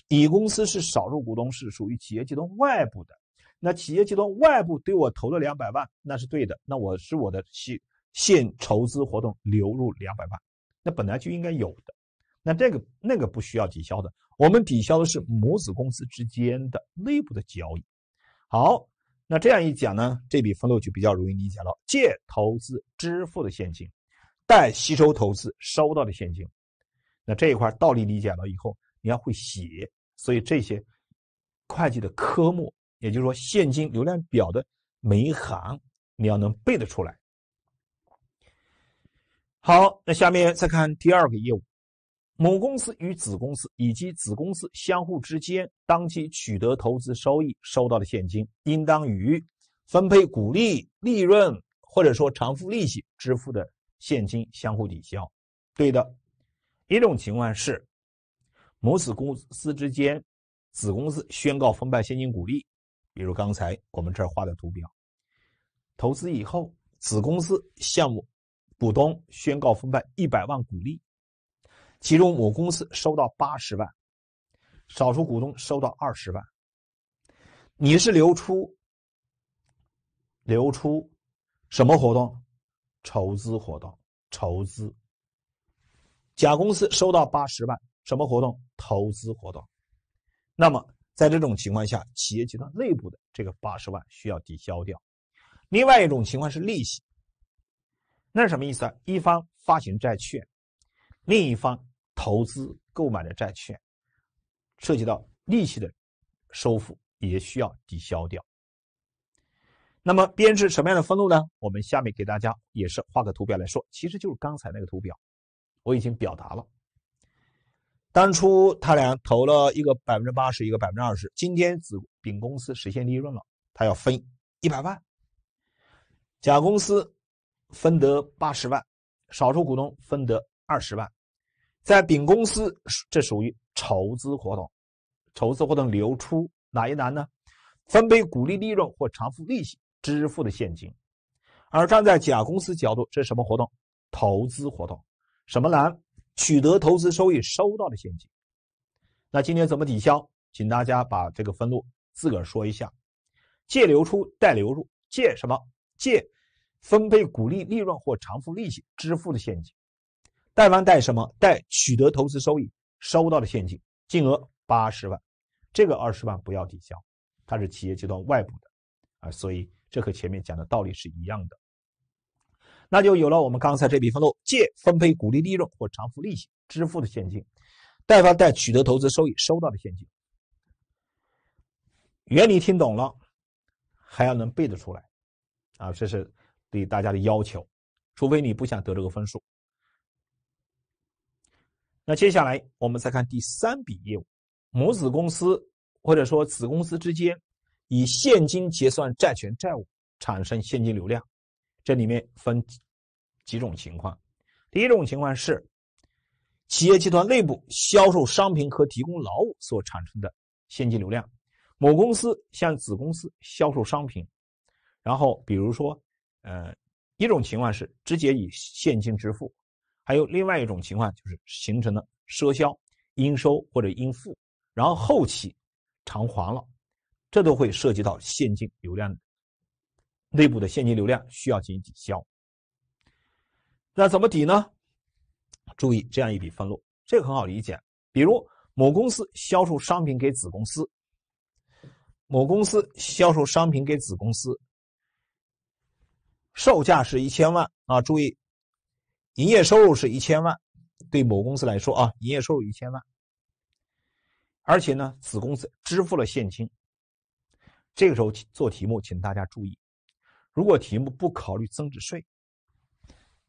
乙公司是少数股东，是属于企业集团外部的。那企业集团外部对我投了两百万，那是对的。那我是我的现现筹资活动流入两百万，那本来就应该有的。那这个那个不需要抵消的。我们抵消的是母子公司之间的内部的交易。好。那这样一讲呢，这笔分录就比较容易理解了。借投资支付的现金，贷吸收投资收到的现金。那这一块道理理解了以后，你要会写。所以这些会计的科目，也就是说现金流量表的每一行，你要能背得出来。好，那下面再看第二个业务。母公司与子公司以及子公司相互之间，当期取得投资收益收到的现金，应当与分配股利、利润或者说偿付利息支付的现金相互抵消。对的，一种情况是母子公司之间，子公司宣告分派现金股利，比如刚才我们这儿画的图表，投资以后，子公司项目股东宣告分派一百万股利。其中某公司收到八十万，少数股东收到二十万。你是流出，流出什么活动？筹资活动，筹资。甲公司收到八十万，什么活动？投资活动。那么在这种情况下，企业集团内部的这个八十万需要抵消掉。另外一种情况是利息，那是什么意思啊？一方发行债券，另一方。投资购买的债券，涉及到利息的收付，也需要抵消掉。那么编制什么样的分录呢？我们下面给大家也是画个图表来说，其实就是刚才那个图表，我已经表达了。当初他俩投了一个百分之八十，一个百分之二十。今天子丙公司实现利润了，他要分一百万，甲公司分得八十万，少数股东分得二十万。在丙公司，这属于筹资活动，筹资活动流出哪一栏呢？分配股利、利润或偿付利息支付的现金。而站在甲公司角度，这是什么活动？投资活动，什么栏？取得投资收益收到的现金。那今天怎么抵消？请大家把这个分录自个儿说一下。借流出，贷流入，借什么？借分配股利、利润或偿付利息支付的现金。贷方贷什么？贷取得投资收益收到的现金，金额八十万，这个二十万不要抵消，它是企业集团外部的，啊，所以这和前面讲的道理是一样的。那就有了我们刚才这笔分录：借分配股利、利润或偿付利息支付的现金，贷方贷取得投资收益收到的现金。原理听懂了，还要能背得出来，啊，这是对大家的要求，除非你不想得这个分数。那接下来我们再看第三笔业务，母子公司或者说子公司之间以现金结算债权债务产生现金流量，这里面分几种情况。第一种情况是企业集团内部销售商品和提供劳务所产生的现金流量。某公司向子公司销售商品，然后比如说，呃，一种情况是直接以现金支付。还有另外一种情况，就是形成了赊销、应收或者应付，然后后期偿还了，这都会涉及到现金流量内部的现金流量需要进行抵消。那怎么抵呢？注意这样一笔分录，这个很好理解。比如某公司销售商品给子公司，某公司销售商品给子公司，售价是一千万啊，注意。营业收入是一千万，对某公司来说啊，营业收入一千万，而且呢，子公司支付了现金。这个时候做题目，请大家注意，如果题目不考虑增值税，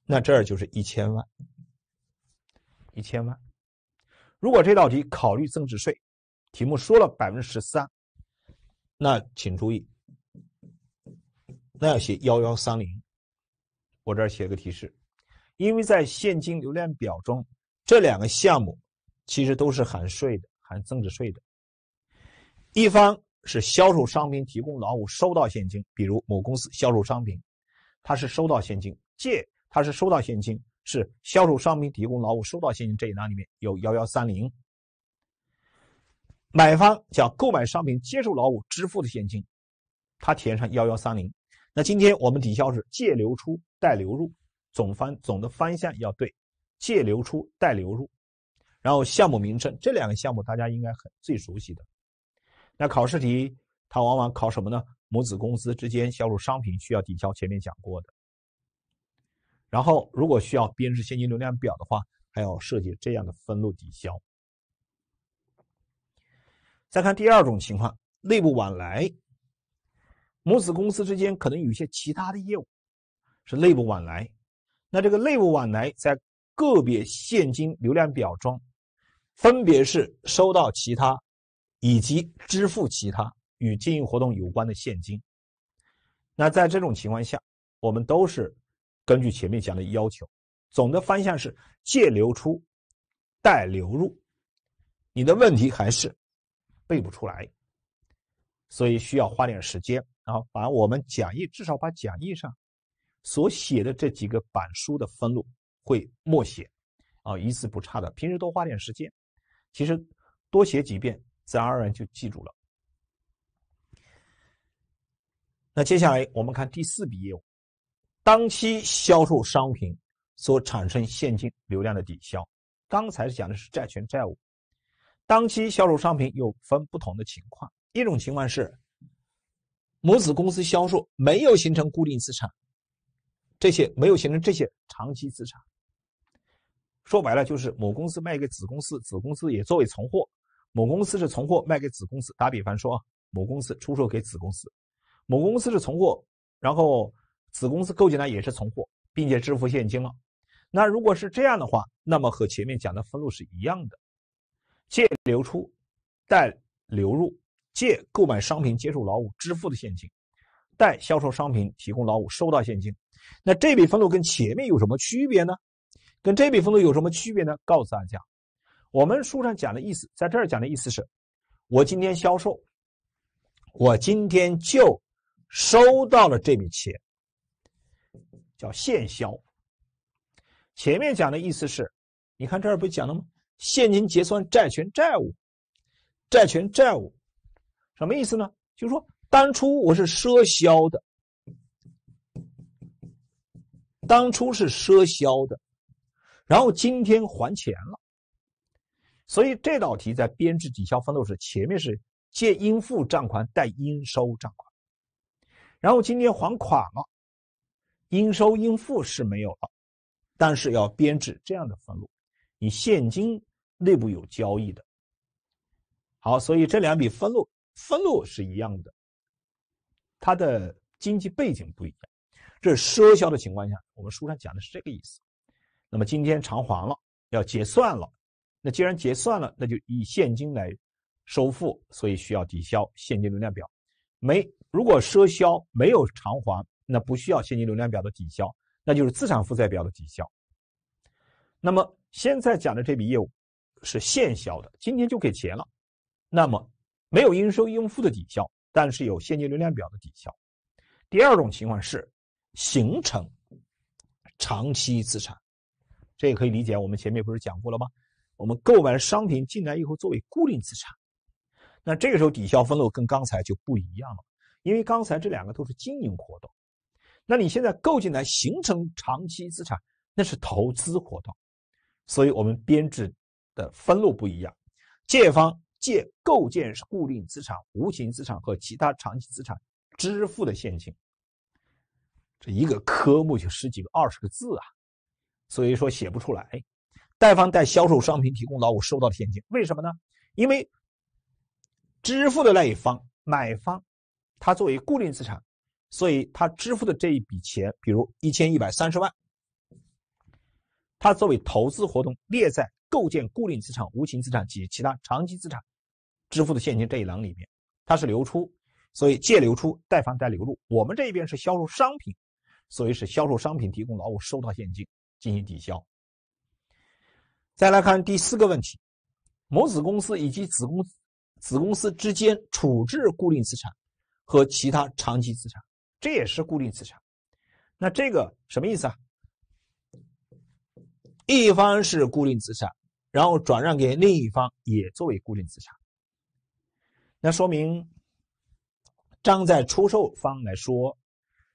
那这儿就是一千万，一千万。如果这道题考虑增值税，题目说了百分之十三，那请注意，那要写幺幺三零。我这儿写个提示。因为在现金流量表中，这两个项目其实都是含税的，含增值税的。一方是销售商品、提供劳务收到现金，比如某公司销售商品，它是收到现金，借它是收到现金，是销售商品、提供劳务收到现金这一栏里面有幺幺三零。买方叫购买商品、接受劳务支付的现金，它填上幺幺三零。那今天我们抵消是借流出，贷流入。总方总的方向要对，借流出贷流入，然后项目名称这两个项目大家应该很最熟悉的。那考试题它往往考什么呢？母子公司之间销售商品需要抵消，前面讲过的。然后如果需要编制现金流量表的话，还要设计这样的分录抵消。再看第二种情况，内部往来，母子公司之间可能有些其他的业务是内部往来。那这个内部往来在个别现金流量表中，分别是收到其他以及支付其他与经营活动有关的现金。那在这种情况下，我们都是根据前面讲的要求，总的方向是借流出，贷流入。你的问题还是背不出来，所以需要花点时间，然后把我们讲义，至少把讲义上。所写的这几个板书的分录会默写，啊，一字不差的。平时多花点时间，其实多写几遍，自然而然就记住了。那接下来我们看第四笔业务：当期销售商品所产生现金流量的抵消。刚才讲的是债权债务，当期销售商品又分不同的情况，一种情况是母子公司销售没有形成固定资产。这些没有形成这些长期资产，说白了就是某公司卖给子公司，子公司也作为存货；某公司是存货卖给子公司。打比方说，某公司出售给子公司，某公司是存货，然后子公司购进来也是存货，并且支付现金了。那如果是这样的话，那么和前面讲的分录是一样的：借流出，贷流入；借购买商品、接受劳务支付的现金，贷销售商品、提供劳务收到现金。那这笔分录跟前面有什么区别呢？跟这笔分录有什么区别呢？告诉大家，我们书上讲的意思，在这儿讲的意思是，我今天销售，我今天就收到了这笔钱，叫现销。前面讲的意思是，你看这儿不讲了吗？现金结算债权债务，债权债务什么意思呢？就是说当初我是赊销的。当初是赊销的，然后今天还钱了，所以这道题在编制抵消分录时，前面是借应付账款、贷应收账款，然后今天还款了，应收应付是没有了，但是要编制这样的分录，你现金内部有交易的，好，所以这两笔分录分录是一样的，它的经济背景不一样。这是赊销的情况下，我们书上讲的是这个意思。那么今天偿还了，要结算了，那既然结算了，那就以现金来收付，所以需要抵消现金流量表。没，如果赊销没有偿还，那不需要现金流量表的抵消，那就是资产负债表的抵消。那么现在讲的这笔业务是现销的，今天就给钱了，那么没有应收应付的抵消，但是有现金流量表的抵消。第二种情况是。形成长期资产，这也可以理解。我们前面不是讲过了吗？我们购买商品进来以后，作为固定资产，那这个时候抵消分录跟刚才就不一样了。因为刚才这两个都是经营活动，那你现在购进来形成长期资产，那是投资活动，所以我们编制的分录不一样。借方借构建是固定资产、无形资产和其他长期资产支付的现金。这一个科目就十几个、二十个字啊，所以说写不出来。贷方贷销售商品提供劳务收到的现金，为什么呢？因为支付的那一方，买方，他作为固定资产，所以他支付的这一笔钱，比如一千一百三十万，他作为投资活动列在构建固定资产、无形资产及其他长期资产支付的现金这一栏里面，它是流出，所以借流出，贷方贷流入。我们这一边是销售商品。所以是销售商品、提供劳务、收到现金进行抵消。再来看第四个问题：某子公司以及子公、子公司之间处置固定资产和其他长期资产，这也是固定资产。那这个什么意思啊？一方是固定资产，然后转让给另一方也作为固定资产，那说明张在出售方来说。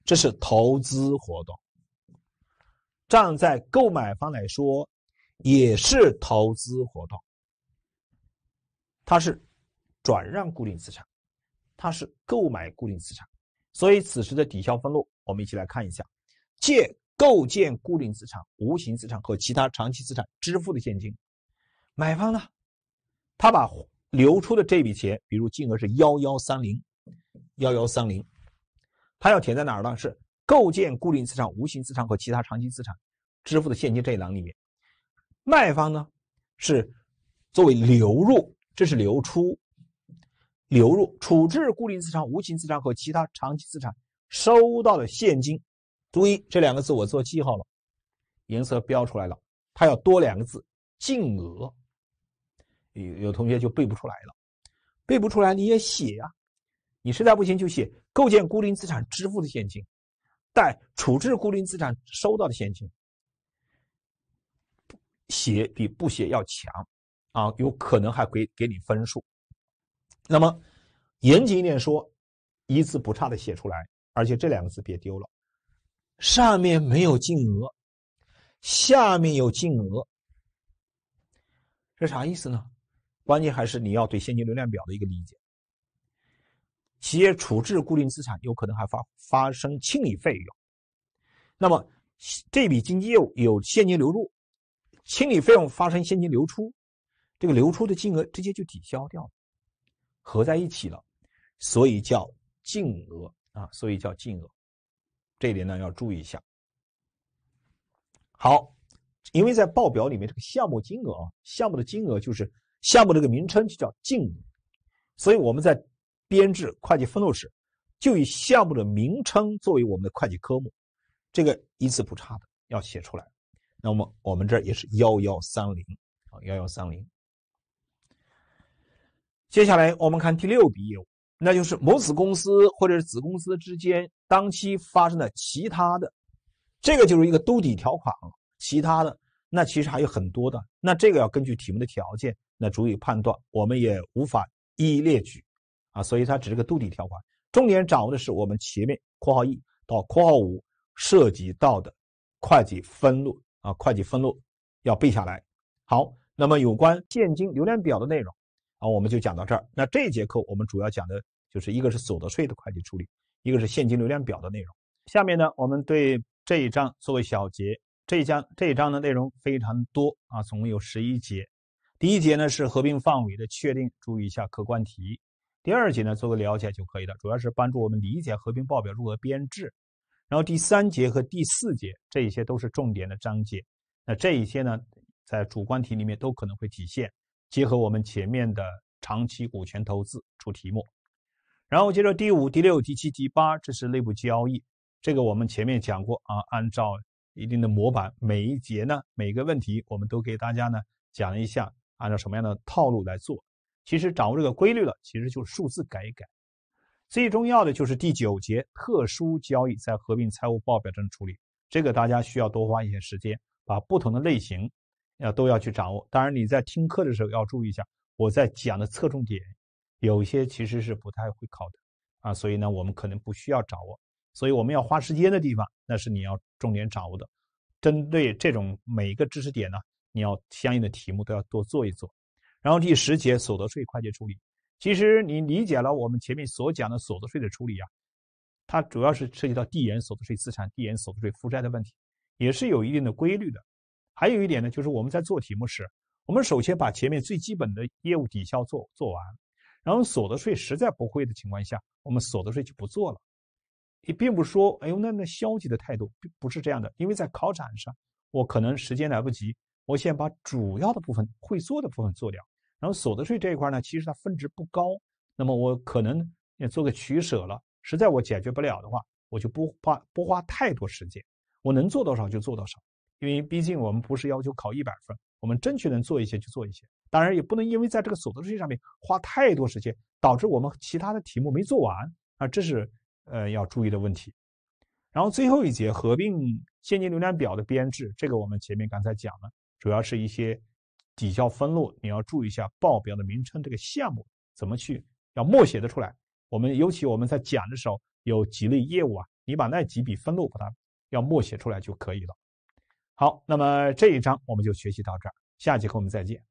这是投资活动，站在购买方来说，也是投资活动。它是转让固定资产，它是购买固定资产，所以此时的抵消分录，我们一起来看一下：借构建固定资产、无形资产和其他长期资产支付的现金。买方呢，他把流出的这笔钱，比如金额是幺幺三零幺幺三零。它要填在哪儿呢？是构建固定资产、无形资产和其他长期资产支付的现金这一栏里面。卖方呢，是作为流入，这是流出，流入处置固定资产、无形资产和其他长期资产收到的现金。注意这两个字，我做记号了，颜色标出来了。它要多两个字，净额。有有同学就背不出来了，背不出来你也写呀。你实在不行就写“构建固定资产支付的现金”，“贷处置固定资产收到的现金”，写比不写要强啊，有可能还会给你分数。那么严谨一点说，一字不差的写出来，而且这两个字别丢了。上面没有金额，下面有金额，这啥意思呢？关键还是你要对现金流量表的一个理解。企业处置固定资产，有可能还发发生清理费用，那么这笔经济业务有现金流入，清理费用发生现金流出，这个流出的金额直接就抵消掉了，合在一起了，所以叫净额啊，所以叫净额，这一点呢要注意一下。好，因为在报表里面这个项目金额啊，项目的金额就是项目这个名称就叫净，所以我们在。编制会计分录时，就以项目的名称作为我们的会计科目，这个一字不差的要写出来。那么我们这也是幺幺三零啊，幺幺三零。接下来我们看第六笔业务，那就是母公司或者是子公司之间当期发生的其他的，这个就是一个兜底条款。其他的那其实还有很多的，那这个要根据题目的条件那逐一判断，我们也无法一一列举。啊，所以它只是个兜底条款。重点掌握的是我们前面（括号一）到（括号五）涉及到的会计分录啊，会计分录要背下来。好，那么有关现金流量表的内容啊，我们就讲到这儿。那这节课我们主要讲的就是一个是所得税的会计处理，一个是现金流量表的内容。下面呢，我们对这一章作为小结。这一章这一章的内容非常多啊，总共有十一节。第一节呢是合并范围的确定，注意一下客观题。第二节呢，做个了解就可以了，主要是帮助我们理解合并报表如何编制。然后第三节和第四节，这一些都是重点的章节。那这一些呢，在主观题里面都可能会体现，结合我们前面的长期股权投资出题目。然后接着第五、第六、第七、第八，这是内部交易，这个我们前面讲过啊。按照一定的模板，每一节呢，每个问题我们都给大家呢讲一下，按照什么样的套路来做。其实掌握这个规律了，其实就是数字改一改。最重要的就是第九节特殊交易在合并财务报表中处理，这个大家需要多花一些时间，把不同的类型要都要去掌握。当然你在听课的时候要注意一下，我在讲的侧重点，有些其实是不太会考的啊，所以呢我们可能不需要掌握。所以我们要花时间的地方，那是你要重点掌握的。针对这种每一个知识点呢，你要相应的题目都要多做一做。然后第十节所得税会计处理，其实你理解了我们前面所讲的所得税的处理啊，它主要是涉及到递延所得税资产、递延所得税负债的问题，也是有一定的规律的。还有一点呢，就是我们在做题目时，我们首先把前面最基本的业务抵消做做完，然后所得税实在不会的情况下，我们所得税就不做了。也并不说哎呦那那消极的态度，不是这样的。因为在考场上，我可能时间来不及，我先把主要的部分会做的部分做掉。然后所得税这一块呢，其实它分值不高，那么我可能也做个取舍了。实在我解决不了的话，我就不花不花太多时间，我能做多少就做多少。因为毕竟我们不是要求考一百分，我们争取能做一些就做一些。当然也不能因为在这个所得税上面花太多时间，导致我们其他的题目没做完啊，这是呃要注意的问题。然后最后一节合并现金流量表的编制，这个我们前面刚才讲了，主要是一些。抵消分录，你要注意一下报表的名称，这个项目怎么去要默写的出来。我们尤其我们在讲的时候，有几类业务啊，你把那几笔分录把它要默写出来就可以了。好，那么这一章我们就学习到这儿，下节课我们再见。